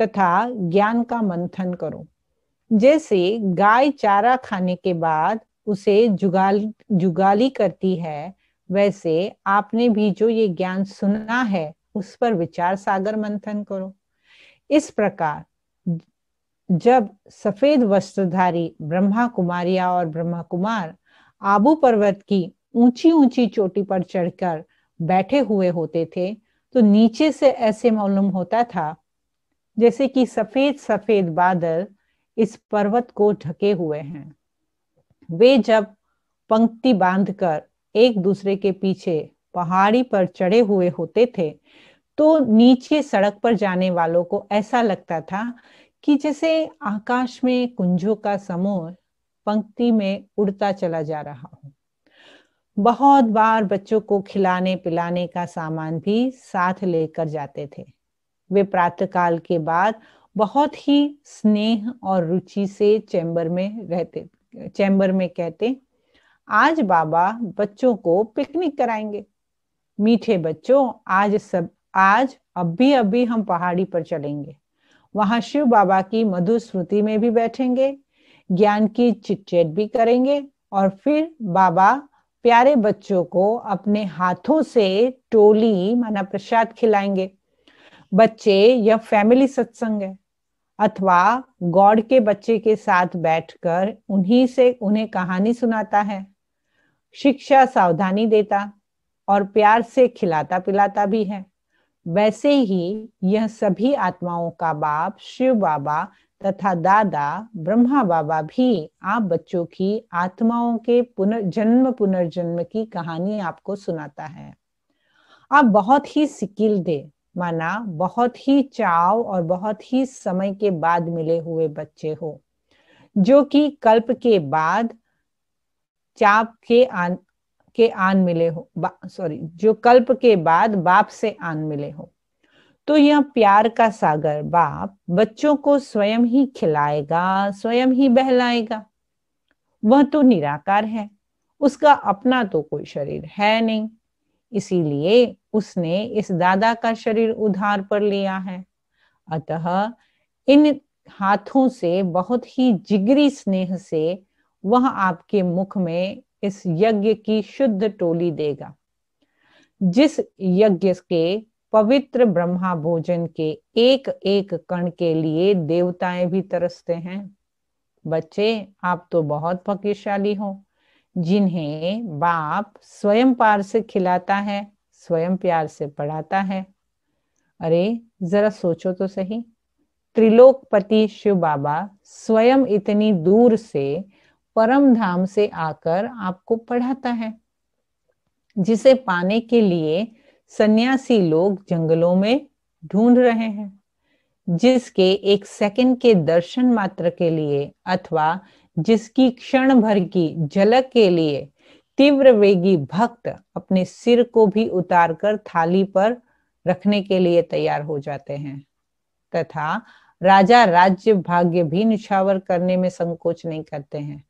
तथा ज्ञान का मंथन करो जैसे गाय चारा खाने के बाद उसे जुगाल जुगाली करती है वैसे आपने भी जो ये ज्ञान सुना है उस पर विचार सागर मंथन करो इस प्रकार जब सफेद वस्त्रधारी ब्रह्मा कुमारिया और ब्रह्मा कुमार आबू पर्वत की ऊंची ऊंची चोटी पर चढ़कर बैठे हुए होते थे तो नीचे से ऐसे मालूम होता था जैसे कि सफेद सफेद बादल इस पर्वत को ढके हुए हैं वे जब पंक्ति बांधकर एक दूसरे के पीछे पहाड़ी पर चढ़े हुए होते थे तो नीचे सड़क पर जाने वालों को ऐसा लगता था कि जैसे आकाश में कुंजों का समूह पंक्ति में उड़ता चला जा रहा हो बहुत बार बच्चों को खिलाने पिलाने का सामान भी साथ लेकर जाते थे वे प्रातःकाल के बाद बहुत ही स्नेह और रुचि से चैम्बर में रहते चैम्बर में कहते आज बाबा बच्चों को पिकनिक कराएंगे मीठे बच्चों आज सब आज अभी अभी हम पहाड़ी पर चलेंगे वहां शिव बाबा की मधु स्मृति में भी बैठेंगे ज्ञान की चिटचेट भी करेंगे और फिर बाबा प्यारे बच्चों को अपने हाथों से टोली माना प्रसाद खिलाएंगे बच्चे या फैमिली सत्संग है अथवा गॉड के बच्चे के साथ बैठकर उन्हीं से उन्हें कहानी सुनाता है शिक्षा सावधानी देता और प्यार से खिलाता पिलाता भी है वैसे ही यह सभी आत्माओं का बाप शिव बाबा तथा दादा ब्रह्मा बाबा भी आप बच्चों की आत्माओं के पुनर्जन्म पुनर्जन्म की कहानी आपको सुनाता है आप बहुत ही सिकिल दे माना बहुत ही चाव और बहुत ही समय के बाद मिले हुए बच्चे हो जो कि कल्प के बाद चाप के आन के आन मिले हो सॉरी जो कल्प के बाद बाप से आन मिले हो तो यह प्यार का सागर बाप बच्चों को स्वयं ही खिलाएगा स्वयं ही बहलाएगा वह तो निराकार है उसका अपना तो कोई शरीर है नहीं इसीलिए उसने इस दादा का शरीर उधार पर लिया है अतः इन हाथों से बहुत ही जिगरी स्नेह से वह आपके मुख में इस यज्ञ की शुद्ध टोली देगा जिस यज्ञ के पवित्र ब्रह्मा भोजन के एक एक कण के लिए देवताएं भी तरसते हैं बच्चे आप तो बहुत भाग्यशाली हो जिन्हें बाप स्वयं प्यार से खिलाता है स्वयं प्यार से पढ़ाता है अरे जरा सोचो तो सही त्रिलोकपति शिव बाबा स्वयं इतनी दूर से परम धाम से आकर आपको पढ़ाता है जिसे पाने के लिए सन्यासी लोग जंगलों में ढूंढ रहे हैं जिसके एक सेकंड के दर्शन मात्र के लिए अथवा जिसकी क्षण भर की झलक के लिए तीव्र वेगी भक्त अपने सिर को भी उतारकर थाली पर रखने के लिए तैयार हो जाते हैं तथा राजा राज्य भाग्य भी निछावर करने में संकोच नहीं करते हैं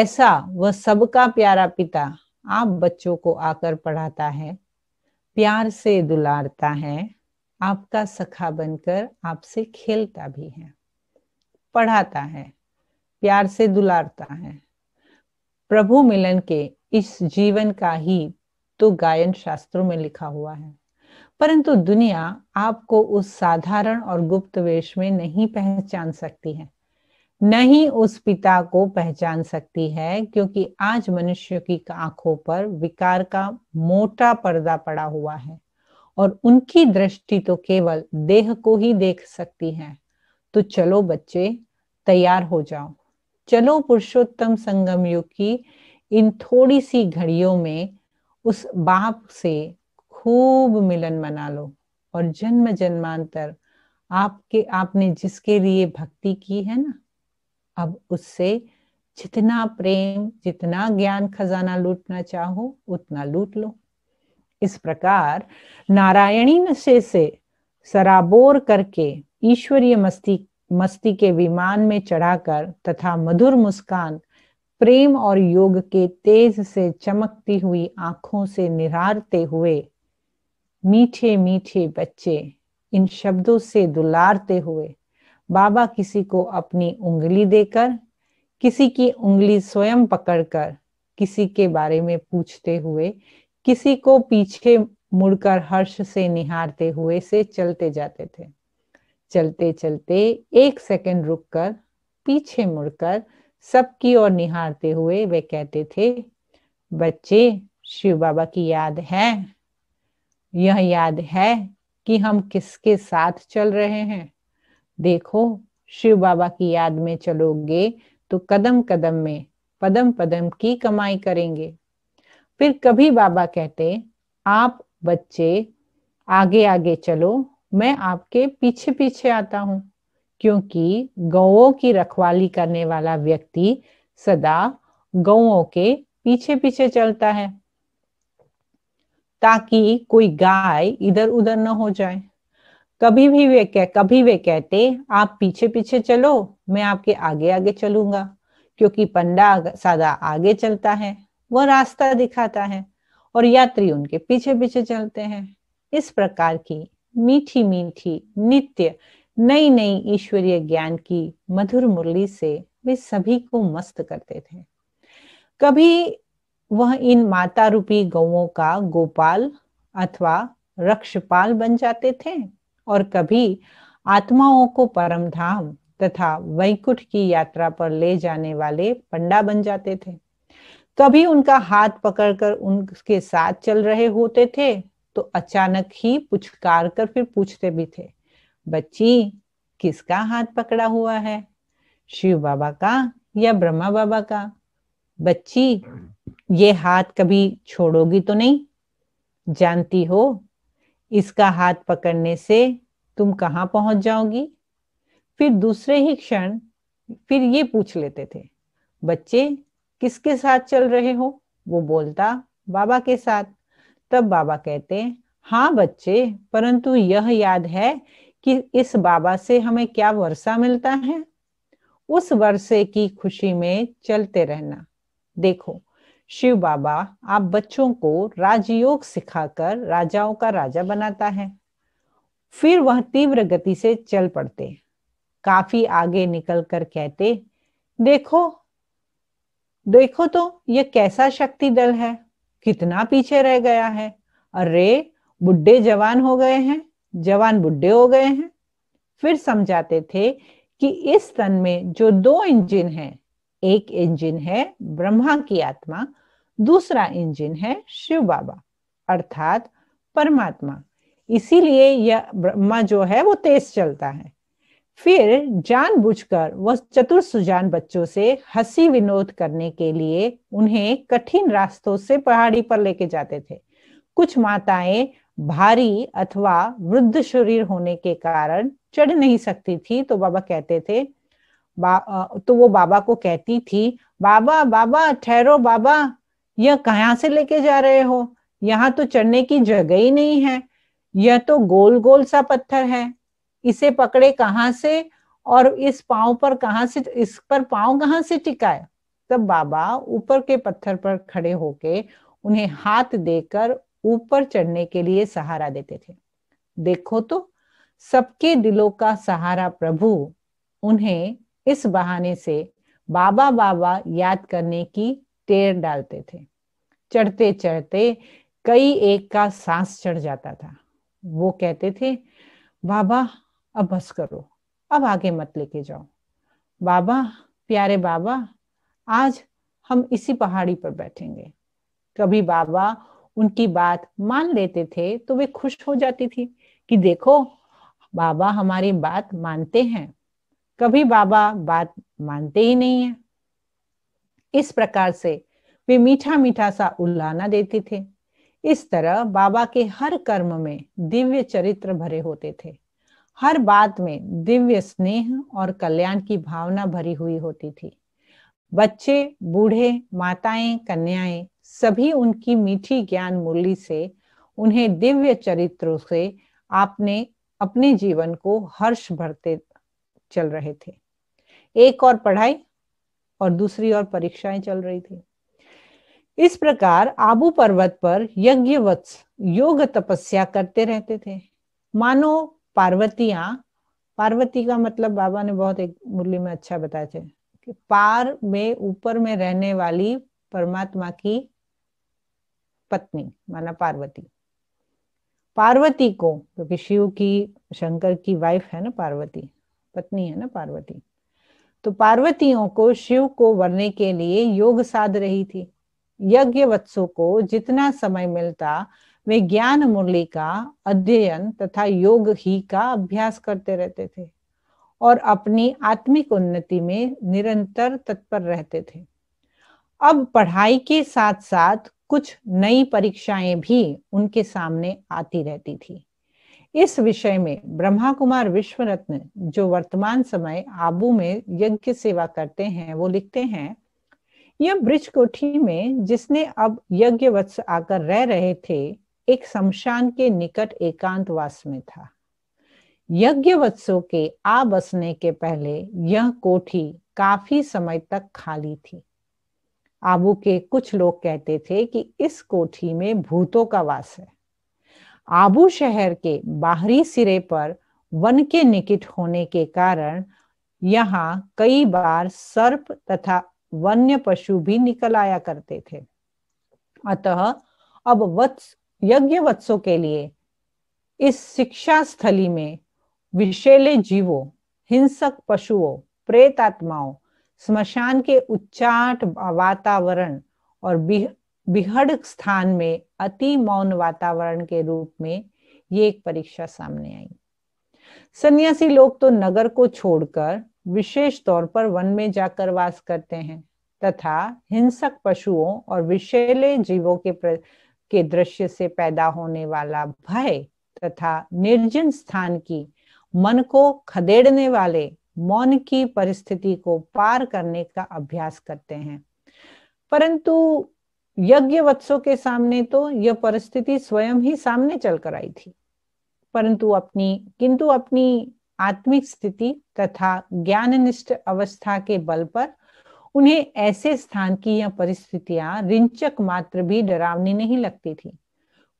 ऐसा वह सबका प्यारा पिता आप बच्चों को आकर पढ़ाता है प्यार से दुलारता है आपका सखा बनकर आपसे खेलता भी है पढ़ाता है प्यार से दुलारता है प्रभु मिलन के इस जीवन का ही तो गायन शास्त्रों में लिखा हुआ है परंतु दुनिया आपको उस साधारण और गुप्त वेश में नहीं पहचान सकती है नहीं उस पिता को पहचान सकती है क्योंकि आज मनुष्य की आंखों पर विकार का मोटा पर्दा पड़ा हुआ है और उनकी दृष्टि तो केवल देह को ही देख सकती है तो चलो बच्चे तैयार हो जाओ चलो पुरुषोत्तम संगम युग की इन थोड़ी सी घड़ियों में उस बाप से खूब मिलन मना लो और जन्म जन्मांतर आपके आपने जिसके लिए भक्ति की है ना अब उससे जितना प्रेम जितना ज्ञान खजाना लूटना चाहो उतना लूट लो इस प्रकार नारायणी नशे से सराबोर करके ईश्वरीय मस्ती मस्ती के विमान में चढ़ाकर तथा मधुर मुस्कान प्रेम और योग के तेज से चमकती हुई आंखों से निहारते हुए मीठे मीठे बच्चे इन शब्दों से दुलारते हुए बाबा किसी को अपनी उंगली देकर किसी की उंगली स्वयं पकड़कर किसी के बारे में पूछते हुए किसी को पीछे मुड़कर हर्ष से निहारते हुए से चलते जाते थे चलते चलते एक सेकंड रुककर पीछे मुड़कर सबकी ओर निहारते हुए वे कहते थे बच्चे शिव बाबा की याद है यह याद है कि हम किसके साथ चल रहे हैं देखो शिव बाबा की याद में चलोगे तो कदम कदम में पदम पदम की कमाई करेंगे फिर कभी बाबा कहते आप बच्चे आगे आगे चलो मैं आपके पीछे पीछे आता हूं क्योंकि गौओं की रखवाली करने वाला व्यक्ति सदा गौओं के पीछे पीछे चलता है ताकि कोई गाय इधर उधर न हो जाए कभी भी वे कह कभी वे कहते आप पीछे पीछे चलो मैं आपके आगे आगे चलूंगा क्योंकि पंडा सादा आगे चलता है वह रास्ता दिखाता है और यात्री उनके पीछे पीछे चलते हैं इस प्रकार की मीठी मीठी नित्य नई नई ईश्वरीय ज्ञान की मधुर मुरली से वे सभी को मस्त करते थे कभी वह इन माता रूपी गौ का गोपाल अथवा रक्षपाल बन जाते थे और कभी आत्माओं को परम धाम तथा वैकुंठ की यात्रा पर ले जाने वाले पंडा बन जाते थे कभी उनका हाथ पकड़कर उनके साथ चल रहे होते थे तो अचानक ही पुचकार कर फिर पूछते भी थे बच्ची किसका हाथ पकड़ा हुआ है शिव बाबा का या ब्रह्मा बाबा का बच्ची ये हाथ कभी छोड़ोगी तो नहीं जानती हो इसका हाथ पकड़ने से तुम कहाँ पहुंच जाओगी फिर दूसरे ही क्षण फिर ये पूछ लेते थे बच्चे किसके साथ चल रहे हो वो बोलता बाबा के साथ तब बाबा कहते हाँ बच्चे परंतु यह याद है कि इस बाबा से हमें क्या वर्षा मिलता है उस वर्षे की खुशी में चलते रहना देखो शिव बाबा आप बच्चों को राजयोग सिखाकर राजाओं का राजा बनाता है फिर वह तीव्र गति से चल पड़ते काफी आगे निकलकर कहते देखो देखो तो यह कैसा शक्ति दल है कितना पीछे रह गया है अरे बुढ़े जवान हो गए हैं जवान बुढ़े हो गए हैं फिर समझाते थे कि इस तन में जो दो इंजन हैं एक इंजन है ब्रह्मा की आत्मा दूसरा इंजन है शिव बाबा अर्थात परमात्मा इसीलिए यह ब्रह्मा जो है वो तेज चलता है फिर जानबूझकर वह चतुर सुजान बच्चों से हंसी विनोद करने के लिए उन्हें कठिन रास्तों से पहाड़ी पर लेके जाते थे कुछ माताएं भारी अथवा वृद्ध शरीर होने के कारण चढ़ नहीं सकती थी तो बाबा कहते थे बा, तो वो बाबा को कहती थी बाबा बाबा ठहरो बाबा यह कहाँ से लेके जा रहे हो यहाँ तो चढ़ने की जगह ही नहीं है यह तो गोल गोल सा पत्थर है इसे पकड़े कहाँ से और इस पांव पर कहाँ से इस पर पाँव कहाँ से टिकाए तब बाबा ऊपर के पत्थर पर खड़े होके उन्हें हाथ देकर ऊपर चढ़ने के लिए सहारा देते थे देखो तो सबके दिलों का सहारा प्रभु उन्हें इस बहाने से बाबा बाबा याद करने की टेर डालते थे चढ़ते चढ़ते कई एक का सांस चढ़ जाता था वो कहते थे बाबा अब बस करो अब आगे मत लेके जाओ बाबा प्यारे बाबा आज हम इसी पहाड़ी पर बैठेंगे कभी बाबा उनकी बात मान लेते थे तो वे खुश हो जाती थी कि देखो बाबा हमारी बात मानते हैं कभी बाबा बात मानते ही नहीं है इस प्रकार से वे मीठा मीठा सा उलाना देते थे इस तरह बाबा के हर कर्म में दिव्य चरित्र भरे होते थे हर बात में दिव्य स्नेह और कल्याण की भावना भरी हुई होती थी बच्चे बूढ़े माताएं कन्याएं सभी उनकी मीठी ज्ञान मुरली से उन्हें दिव्य चरित्रों से आपने अपने जीवन को हर्ष भरते चल रहे थे एक और पढ़ाई और दूसरी और परीक्षाएं चल रही थी इस प्रकार आबू पर्वत पर यज्ञवत्स योग तपस्या करते रहते थे मानो पार्वतिया पार्वती का मतलब बाबा ने बहुत एक मुरली में अच्छा बताया थे कि पार में ऊपर में रहने वाली परमात्मा की पत्नी माना पार्वती पार्वती को क्योंकि तो शिव की शंकर की वाइफ है ना पार्वती पत्नी है ना पार्वती तो पार्वतियों को शिव को वरने के लिए योग साध रही थी यज्ञ वत्सों को जितना समय मिलता वे ज्ञान मुरली का अध्ययन तथा योग ही का अभ्यास करते रहते थे और अपनी आत्मिक उन्नति में निरंतर तत्पर रहते थे अब पढ़ाई के साथ साथ कुछ नई परीक्षाएं भी उनके सामने आती रहती थी इस विषय में ब्रह्मा कुमार विश्वरत्न जो वर्तमान समय आबू में यज्ञ सेवा करते हैं वो लिखते हैं यह ब्रिज कोठी में जिसने अब यज्ञ वत्स आकर रह रहे थे एक शमशान के निकट एकांतवास में था यज्ञ वत्सों के आ बसने के पहले यह कोठी काफी समय तक खाली थी आबू के कुछ लोग कहते थे कि इस कोठी में भूतों का वास है आबू शहर के बाहरी सिरे पर वन के निकट होने के कारण यहाँ कई बार सर्प तथा वन्य पशु भी निकल आया करते थे अतः अब वत्स यज्ञ वत्सों के लिए इस शिक्षा स्थली में विषैले जीवों हिंसक पशुओं प्रेत आत्माओं स्मशान के उच्चाट वातावरण और बिहड़ स्थान में अति मौन वातावरण के रूप में ये एक परीक्षा सामने आई सन्यासी लोग तो नगर को छोड़कर विशेष तौर पर वन में जाकर वास करते हैं तथा हिंसक पशुओं और विषैले जीवों के प्र, के दृश्य से पैदा होने वाला भय तथा निर्जन स्थान की मन को खदेड़ने वाले मौन की परिस्थिति को पार करने का अभ्यास करते हैं परंतु यज्ञ वत्सों के सामने तो यह परिस्थिति स्वयं ही सामने चलकर आई थी परंतु अपनी किंतु अपनी आत्मिक स्थिति तथा ज्ञाननिष्ठ अवस्था के बल पर उन्हें ऐसे स्थान की यह परिस्थितियां रिंचक मात्र भी डरावनी नहीं लगती थी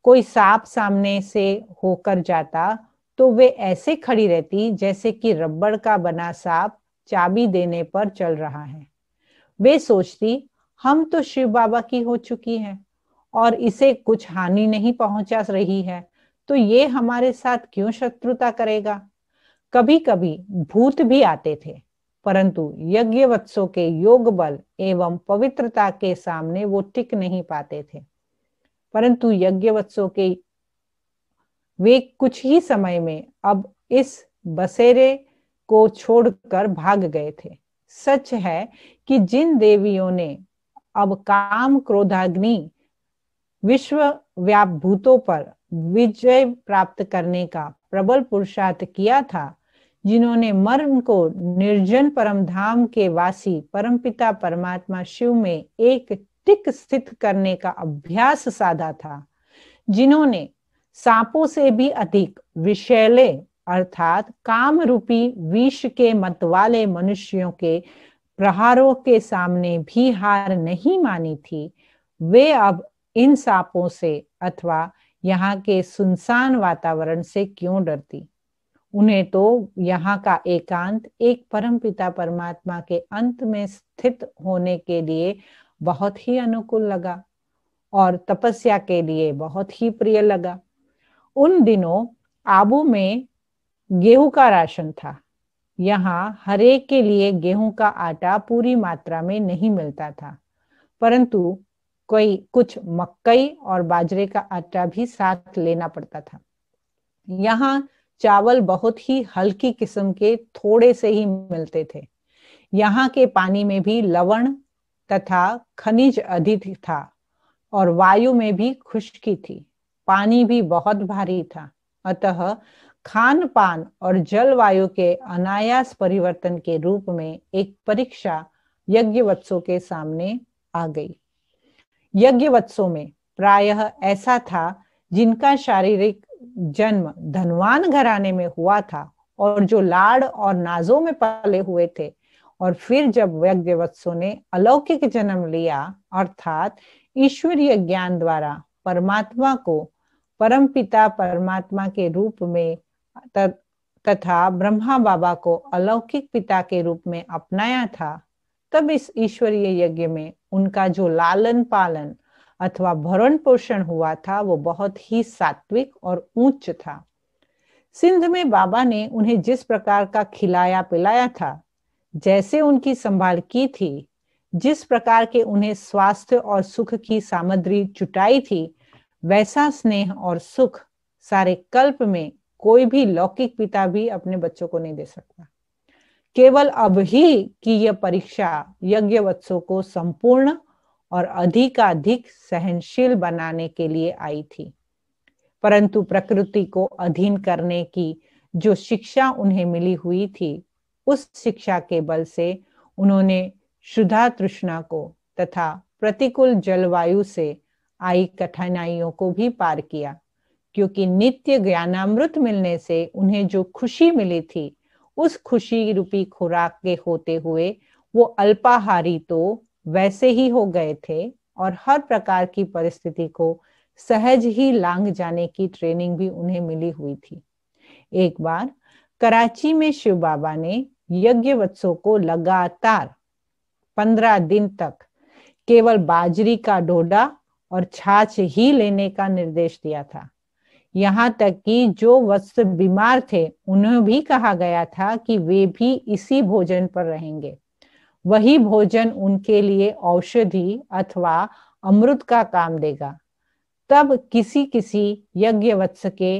कोई सांप सामने से होकर जाता तो वे ऐसे खड़ी रहती जैसे कि रबड़ का बना सांप चाबी देने पर चल रहा है वे सोचती हम तो शिव बाबा की हो चुकी है और इसे कुछ हानि नहीं पहुंचा रही है तो ये हमारे साथ क्यों शत्रुता करेगा कभी कभी भूत भी आते थे परंतु यज्ञ वत्सों के योग बल एवं पवित्रता के सामने वो टिक नहीं पाते थे परंतु यज्ञ वत्सों के वे कुछ ही समय में अब इस बसेरे को छोड़कर भाग गए थे सच है कि जिन देवियों ने अब काम क्रोधाग्नि विश्व व्याप भूतों पर विजय प्राप्त करने का प्रबल पुरुषार्थ किया था जिन्होंने मर्म को निर्जन परम धाम के वासी परमपिता परमात्मा शिव में एक टिक स्थित करने का अभ्यास साधा था जिन्होंने सांपों से भी अधिक विषैले अर्थात काम रूपी विष के मत वाले मनुष्यों के प्रहारों के सामने भी हार नहीं मानी थी वे अब इन सांपों से अथवा यहाँ के सुनसान वातावरण से क्यों डरती उन्हें तो यहाँ का एकांत एक परम पिता परमात्मा के अंत में स्थित होने के लिए बहुत ही अनुकूल लगा और तपस्या के लिए बहुत ही प्रिय लगा उन दिनों आबू में गेहूं का राशन था यहाँ हरेक के लिए गेहूं का आटा पूरी मात्रा में नहीं मिलता था परंतु कोई कुछ मकई और बाजरे का आटा भी साथ लेना पड़ता था यहाँ चावल बहुत ही हल्की किस्म के थोड़े से ही मिलते थे यहाँ के पानी में भी लवण तथा खनिज अधिक था और वायु में भी खुश्की थी पानी भी बहुत भारी था अतः खान पान और जलवायु के अनायास परिवर्तन के रूप में एक परीक्षा यज्ञवत्सों के सामने आ गई यज्ञवत्सों में प्रायः ऐसा था जिनका शारीरिक जन्म धनवान घराने में हुआ था और जो लाड और नाजों में पले हुए थे और फिर जब यज्ञवत्सों ने अलौकिक जन्म लिया अर्थात ईश्वरीय ज्ञान द्वारा परमात्मा को परम पिता परमात्मा के रूप में तथा ब्रह्मा बाबा को अलौकिक पिता के रूप में अपनाया था तब इस ईश्वरीय यज्ञ में उनका जो लालन पालन अथवा भरण पोषण हुआ था वो बहुत ही सात्विक और उच्च था सिंध में बाबा ने उन्हें जिस प्रकार का खिलाया पिलाया था जैसे उनकी संभाल की थी जिस प्रकार के उन्हें स्वास्थ्य और सुख की सामग्री चुटाई थी वैसा स्नेह और सुख सारे कल्प में कोई भी लौकिक पिता भी अपने बच्चों को नहीं दे सकता केवल अब ही की यह परीक्षा यज्ञवत्सों को संपूर्ण और अधिकाधिक सहनशील बनाने के लिए आई थी परंतु प्रकृति को अधीन करने की जो शिक्षा उन्हें मिली हुई थी उस शिक्षा के बल से उन्होंने शुद्धा तृष्णा को तथा प्रतिकूल जलवायु से आई कठिनाइयों को भी पार किया क्योंकि नित्य ज्ञानामृत मिलने से उन्हें जो खुशी मिली थी उस खुशी रूपी खुराक के होते हुए वो अल्पाहारी तो वैसे ही हो गए थे और हर प्रकार की परिस्थिति को सहज ही लांग जाने की ट्रेनिंग भी उन्हें मिली हुई थी एक बार कराची में शिव बाबा ने यज्ञ वत्सों को लगातार पंद्रह दिन तक केवल बाजरी का डोडा और छाछ ही लेने का निर्देश दिया था यहाँ तक कि जो वत्स बीमार थे उन्हें भी कहा गया था कि वे भी इसी भोजन पर रहेंगे वही भोजन उनके लिए औषधि अथवा अमृत का काम देगा तब किसी किसी यज्ञवत्स के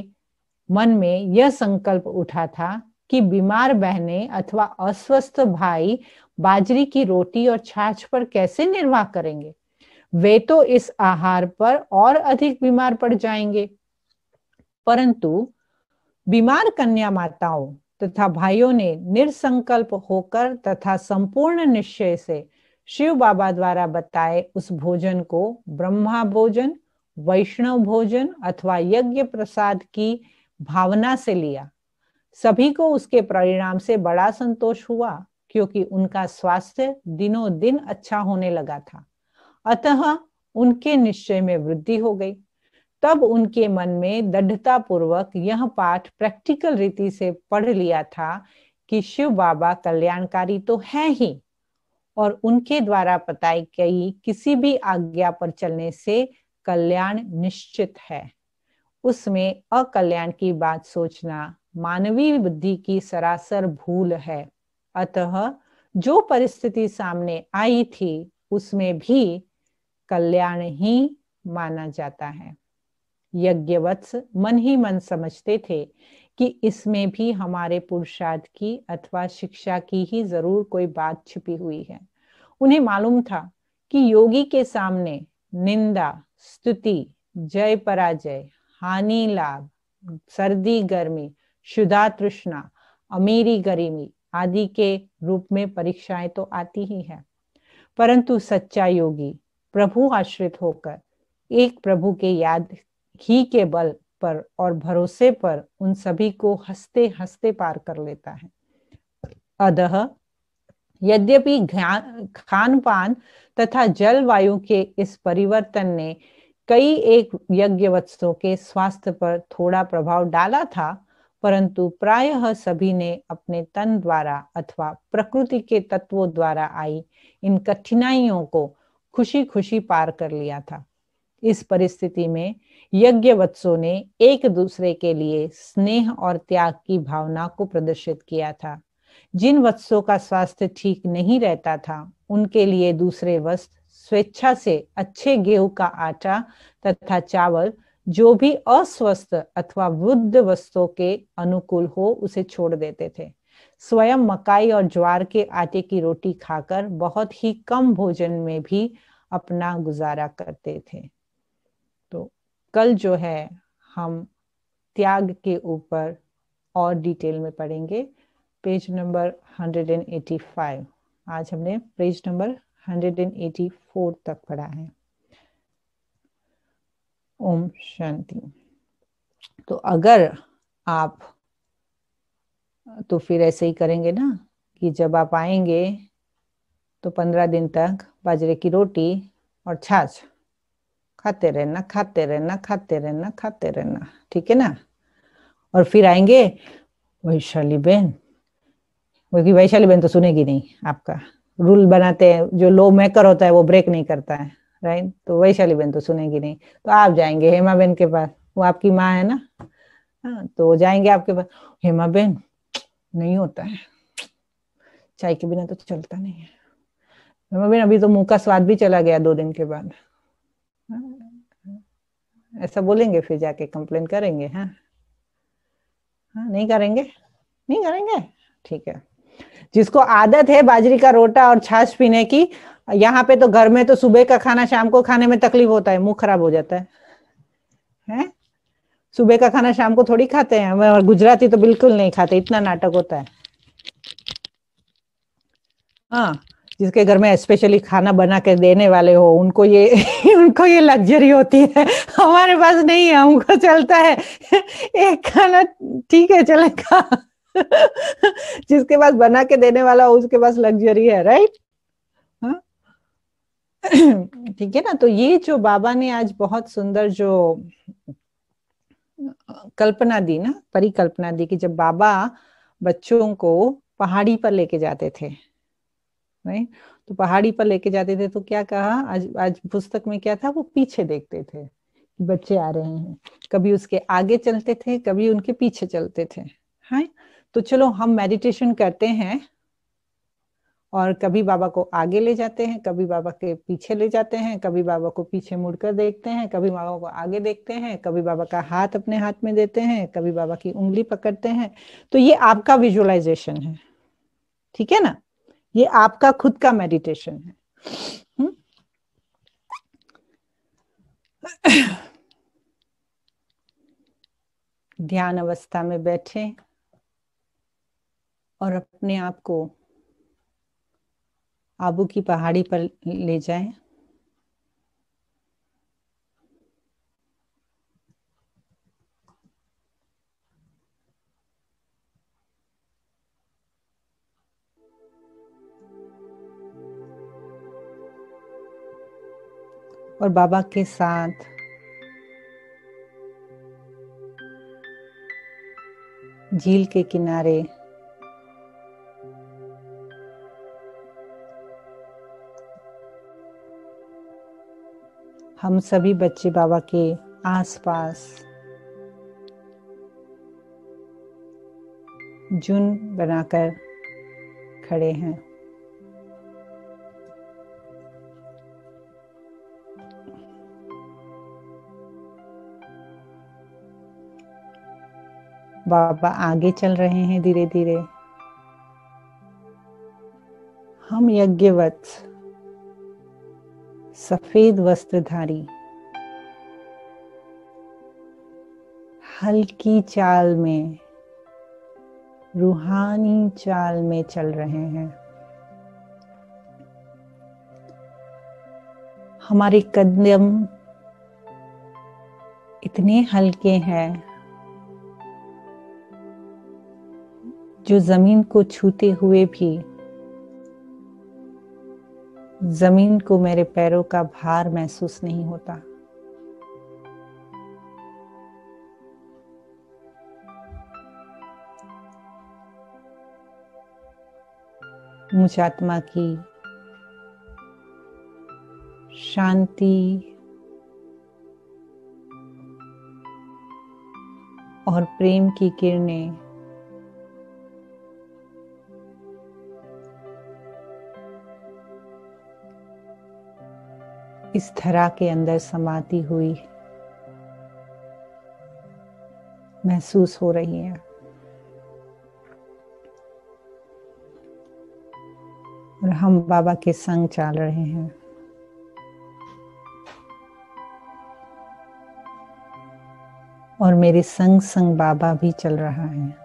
मन में यह संकल्प उठा था कि बीमार बहने अथवा अस्वस्थ भाई बाजरी की रोटी और छाछ पर कैसे निर्वाह करेंगे वे तो इस आहार पर और अधिक बीमार पड़ जाएंगे परंतु बीमार कन्या माताओं तथा भाइयों ने निर्संकल्प होकर तथा संपूर्ण निश्चय से शिव बाबा द्वारा बताए उस भोजन को ब्रह्मा भोजन वैष्णव भोजन अथवा यज्ञ प्रसाद की भावना से लिया सभी को उसके परिणाम से बड़ा संतोष हुआ क्योंकि उनका स्वास्थ्य दिनों दिन अच्छा होने लगा था अतः उनके निश्चय में वृद्धि हो गई तब उनके मन में दृढ़ता पूर्वक यह पाठ प्रैक्टिकल रीति से पढ़ लिया था कि शिव बाबा कल्याणकारी तो है ही और उनके द्वारा बताई गई किसी भी आज्ञा पर चलने से कल्याण निश्चित है उसमें अकल्याण की बात सोचना मानवीय बुद्धि की सरासर भूल है अतः जो परिस्थिति सामने आई थी उसमें भी कल्याण ही माना जाता है यज्ञवत्स मन ही मन समझते थे कि इसमें भी हमारे पुरुषार्थ की अथवा शिक्षा की ही जरूर कोई बात छिपी हुई है उन्हें मालूम था कि योगी के सामने निंदा स्तुति जय पराजय हानि लाभ सर्दी गर्मी शुदा तृष्णा अमीरी गरीबी आदि के रूप में परीक्षाएं तो आती ही हैं परंतु सच्चा योगी प्रभु आश्रित होकर एक प्रभु के याद ही के बल पर और भरोसे पर उन सभी को हंसते हंसते पार कर लेता है अदह यद्यपि खान पान तथा जलवायु के इस परिवर्तन ने कई एक यज्ञ के स्वास्थ्य पर थोड़ा प्रभाव डाला था परंतु प्रायः सभी ने अपने तन द्वारा अथवा प्रकृति के तत्वों द्वारा आई इन कठिनाइयों को खुशी खुशी पार कर लिया था इस परिस्थिति में यज्ञ वत्सों ने एक दूसरे के लिए स्नेह और त्याग की भावना को प्रदर्शित किया था जिन वत्सों का स्वास्थ्य ठीक नहीं रहता था उनके लिए दूसरे वस्त्र स्वेच्छा से अच्छे गेहूं का आटा तथा चावल जो भी अस्वस्थ अथवा वृद्ध वस्तुओं के अनुकूल हो उसे छोड़ देते थे स्वयं मकाई और ज्वार के आटे की रोटी खाकर बहुत ही कम भोजन में भी अपना गुजारा करते थे कल जो है हम त्याग के ऊपर और डिटेल में पढ़ेंगे पेज नंबर 185 आज हमने पेज नंबर 184 तक पढ़ा है ओम शांति तो अगर आप तो फिर ऐसे ही करेंगे ना कि जब आप आएंगे तो पंद्रह दिन तक बाजरे की रोटी और छाछ खाते रहना खाते रहना खाते रहना खाते रहना ठीक है ना और फिर आएंगे वैशाली बहन क्योंकि वैशाली बहन तो सुनेगी नहीं आपका रूल बनाते हैं जो लो मेकर होता है वो ब्रेक नहीं करता है राइट तो वैशाली बहन तो सुनेगी नहीं तो आप जाएंगे हेमा बहन के पास वो आपकी माँ है ना हाँ तो जाएंगे आपके पास हेमा बहन नहीं होता है चाय के बिना तो चलता नहीं है हेमा बहन अभी तो मुंह का स्वाद भी चला गया दो दिन के बाद ऐसा बोलेंगे फिर जाके कंप्लेन करेंगे हाँ हाँ नहीं करेंगे नहीं करेंगे ठीक है जिसको आदत है बाजरी का रोटा और छाछ पीने की यहाँ पे तो घर में तो सुबह का खाना शाम को खाने में तकलीफ होता है मुंह खराब हो जाता है हैं सुबह का खाना शाम को थोड़ी खाते हैं और गुजराती तो बिल्कुल नहीं खाते इतना नाटक होता है हाँ जिसके घर में स्पेशली खाना बना के देने वाले हो उनको ये उनको ये लग्जरी होती है हमारे पास नहीं है हमको चलता है एक खाना ठीक है चलेगा जिसके पास बना के देने वाला हो उसके पास लग्जरी है राइट हाँ। ठीक है ना तो ये जो बाबा ने आज बहुत सुंदर जो कल्पना दी ना परिकल्पना दी कि जब बाबा बच्चों को पहाड़ी पर लेके जाते थे राइट तो पहाड़ी पर लेके जाते थे तो क्या कहा आज आज पुस्तक में क्या था वो पीछे देखते थे बच्चे आ रहे हैं कभी उसके आगे चलते थे कभी उनके पीछे चलते थे हाँ? तो चलो हम मेडिटेशन करते हैं और कभी बाबा को आगे ले जाते हैं कभी बाबा के पीछे ले जाते हैं कभी बाबा को पीछे मुड़कर देखते हैं कभी बाबा को आगे देखते हैं कभी बाबा का हाथ अपने हाथ में देते हैं कभी बाबा की उंगली पकड़ते हैं तो ये आपका विजुअलाइजेशन है ठीक है ना ये आपका खुद का मेडिटेशन है हम्म। ध्यान अवस्था में बैठे और अपने आप को आबू की पहाड़ी पर ले जाएं और बाबा के साथ झील के किनारे हम सभी बच्चे बाबा के आसपास जुन बनाकर खड़े हैं बाबा आगे चल रहे हैं धीरे धीरे हम यज्ञवत सफेद वस्त्रधारी हल्की चाल में रूहानी चाल में चल रहे हैं हमारे कदम इतने हल्के हैं जो जमीन को छूते हुए भी जमीन को मेरे पैरों का भार महसूस नहीं होता मुझ आत्मा की शांति और प्रेम की किरणें इस धरा के अंदर समाती हुई महसूस हो रही है और हम बाबा के संग चल रहे हैं और मेरे संग संग बाबा भी चल रहा है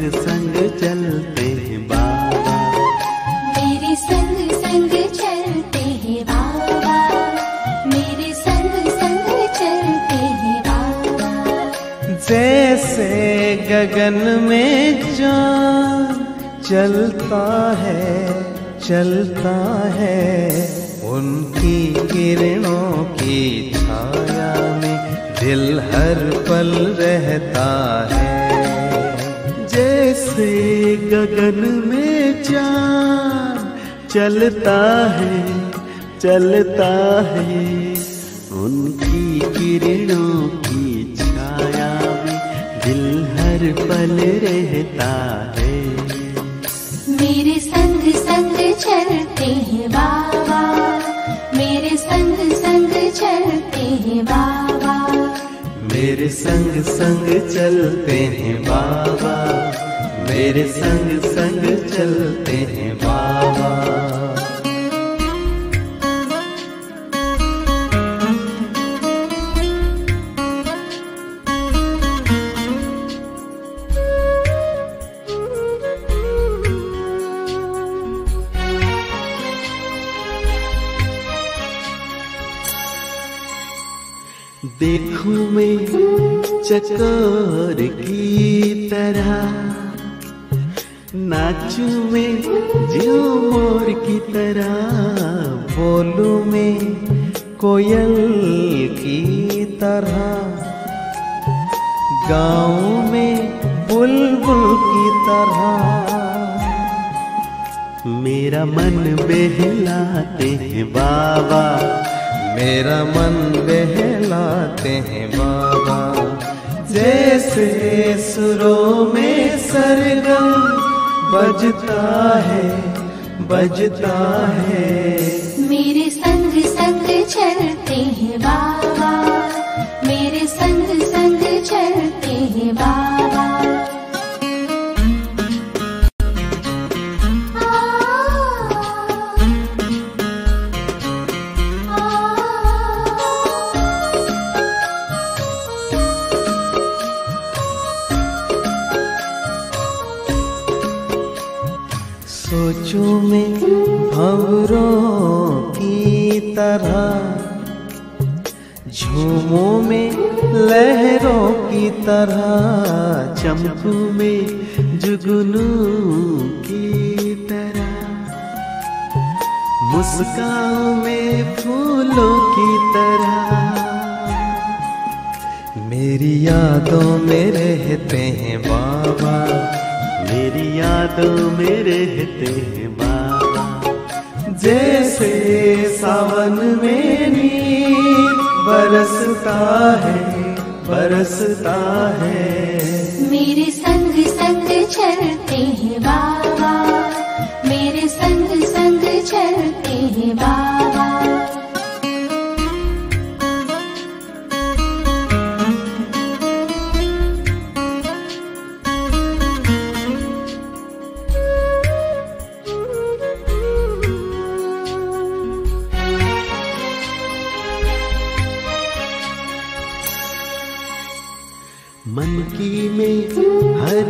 संग संग चलते हैं बाबा मेरे संग संग चलते हैं बाबा मेरे संग संग चलते हैं बाबा जैसे गगन में चांद चलता है चलता है उनकी किरणों की छाया में दिल हर पल रहता है जैसे गगन में चांद चलता है चलता है उनकी किरणों की छाया में दिल हर पल रहता है मेरे संग संग चलते हैं बाबा मेरे संग संग चलते हैं बाबा मेरे संग संग चलते हैं बाबा मेरे संग संग चलते हैं बाबा देखो मैं चकोर की तरह नाचू में जो मोर की तरह बोलू मैं कोयल की तरह गाँव में बुलबुल की तरह मेरा मन बहलाते हैं बाबा मेरा मन बहलाते हैं बाबा जैसे सुरों में सरगम बजता है बजता है मेरे संग संग चलते हैं बाबा मेरे संग संग चलते हैं बाबा तरह झूमों में लहरों की तरह चमकू में जुगनू की तरह मुस्काओं में फूलों की तरह मेरी यादों में रहते हैं बाबा मेरी यादों में रहते हैं बाबा जैसे सावन में नीर बरसता है बरसता है मेरे संग संग चलते हैं बाबा मेरे संग संग चलते हैं बाबा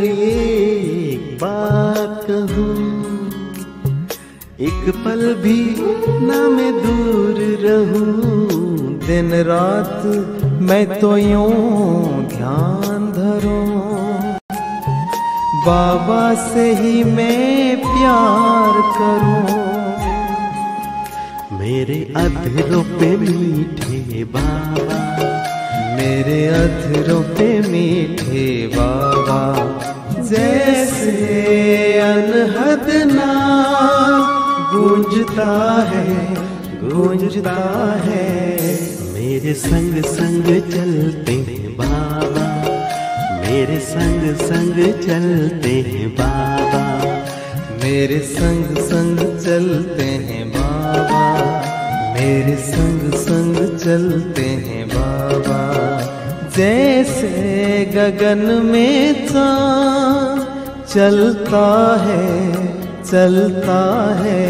एक बात कहूँ एक पल भी ना मैं दूर रहूं दिन रात मैं तो यूं ध्यान धरूं बाबा से ही मैं प्यार करूं मेरे अधरों पे मीठे बाबा मेरे अधरों पे मीठे बाबा जैसे अनहद नाम गूंजता है गूंजता है मेरे संग संग चलते हैं बाबा मेरे संग संग चलते हैं बाबा मेरे संग संग चलते हैं बाबा मेरे संग संग चलते हैं बाबा जैसे गगन में चांद चलता है चलता है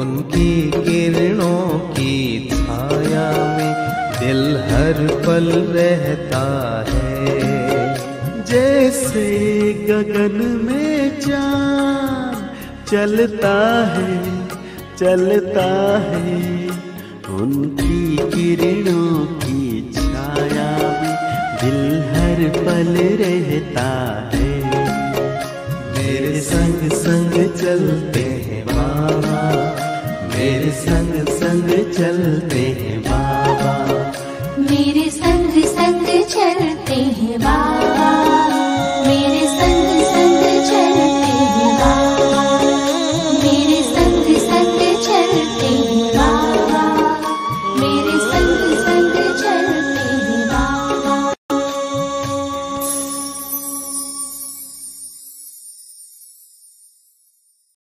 उनकी किरणों की छाया में दिल हर पल रहता है जैसे गगन में चांद चलता है चलता है उनकी किरणों दिल हर पल रहता है मेरे संग संग चलते हैं बाबा मेरे संग संग चलते हैं बाबा मेरे संग संग चलते हैं बाबा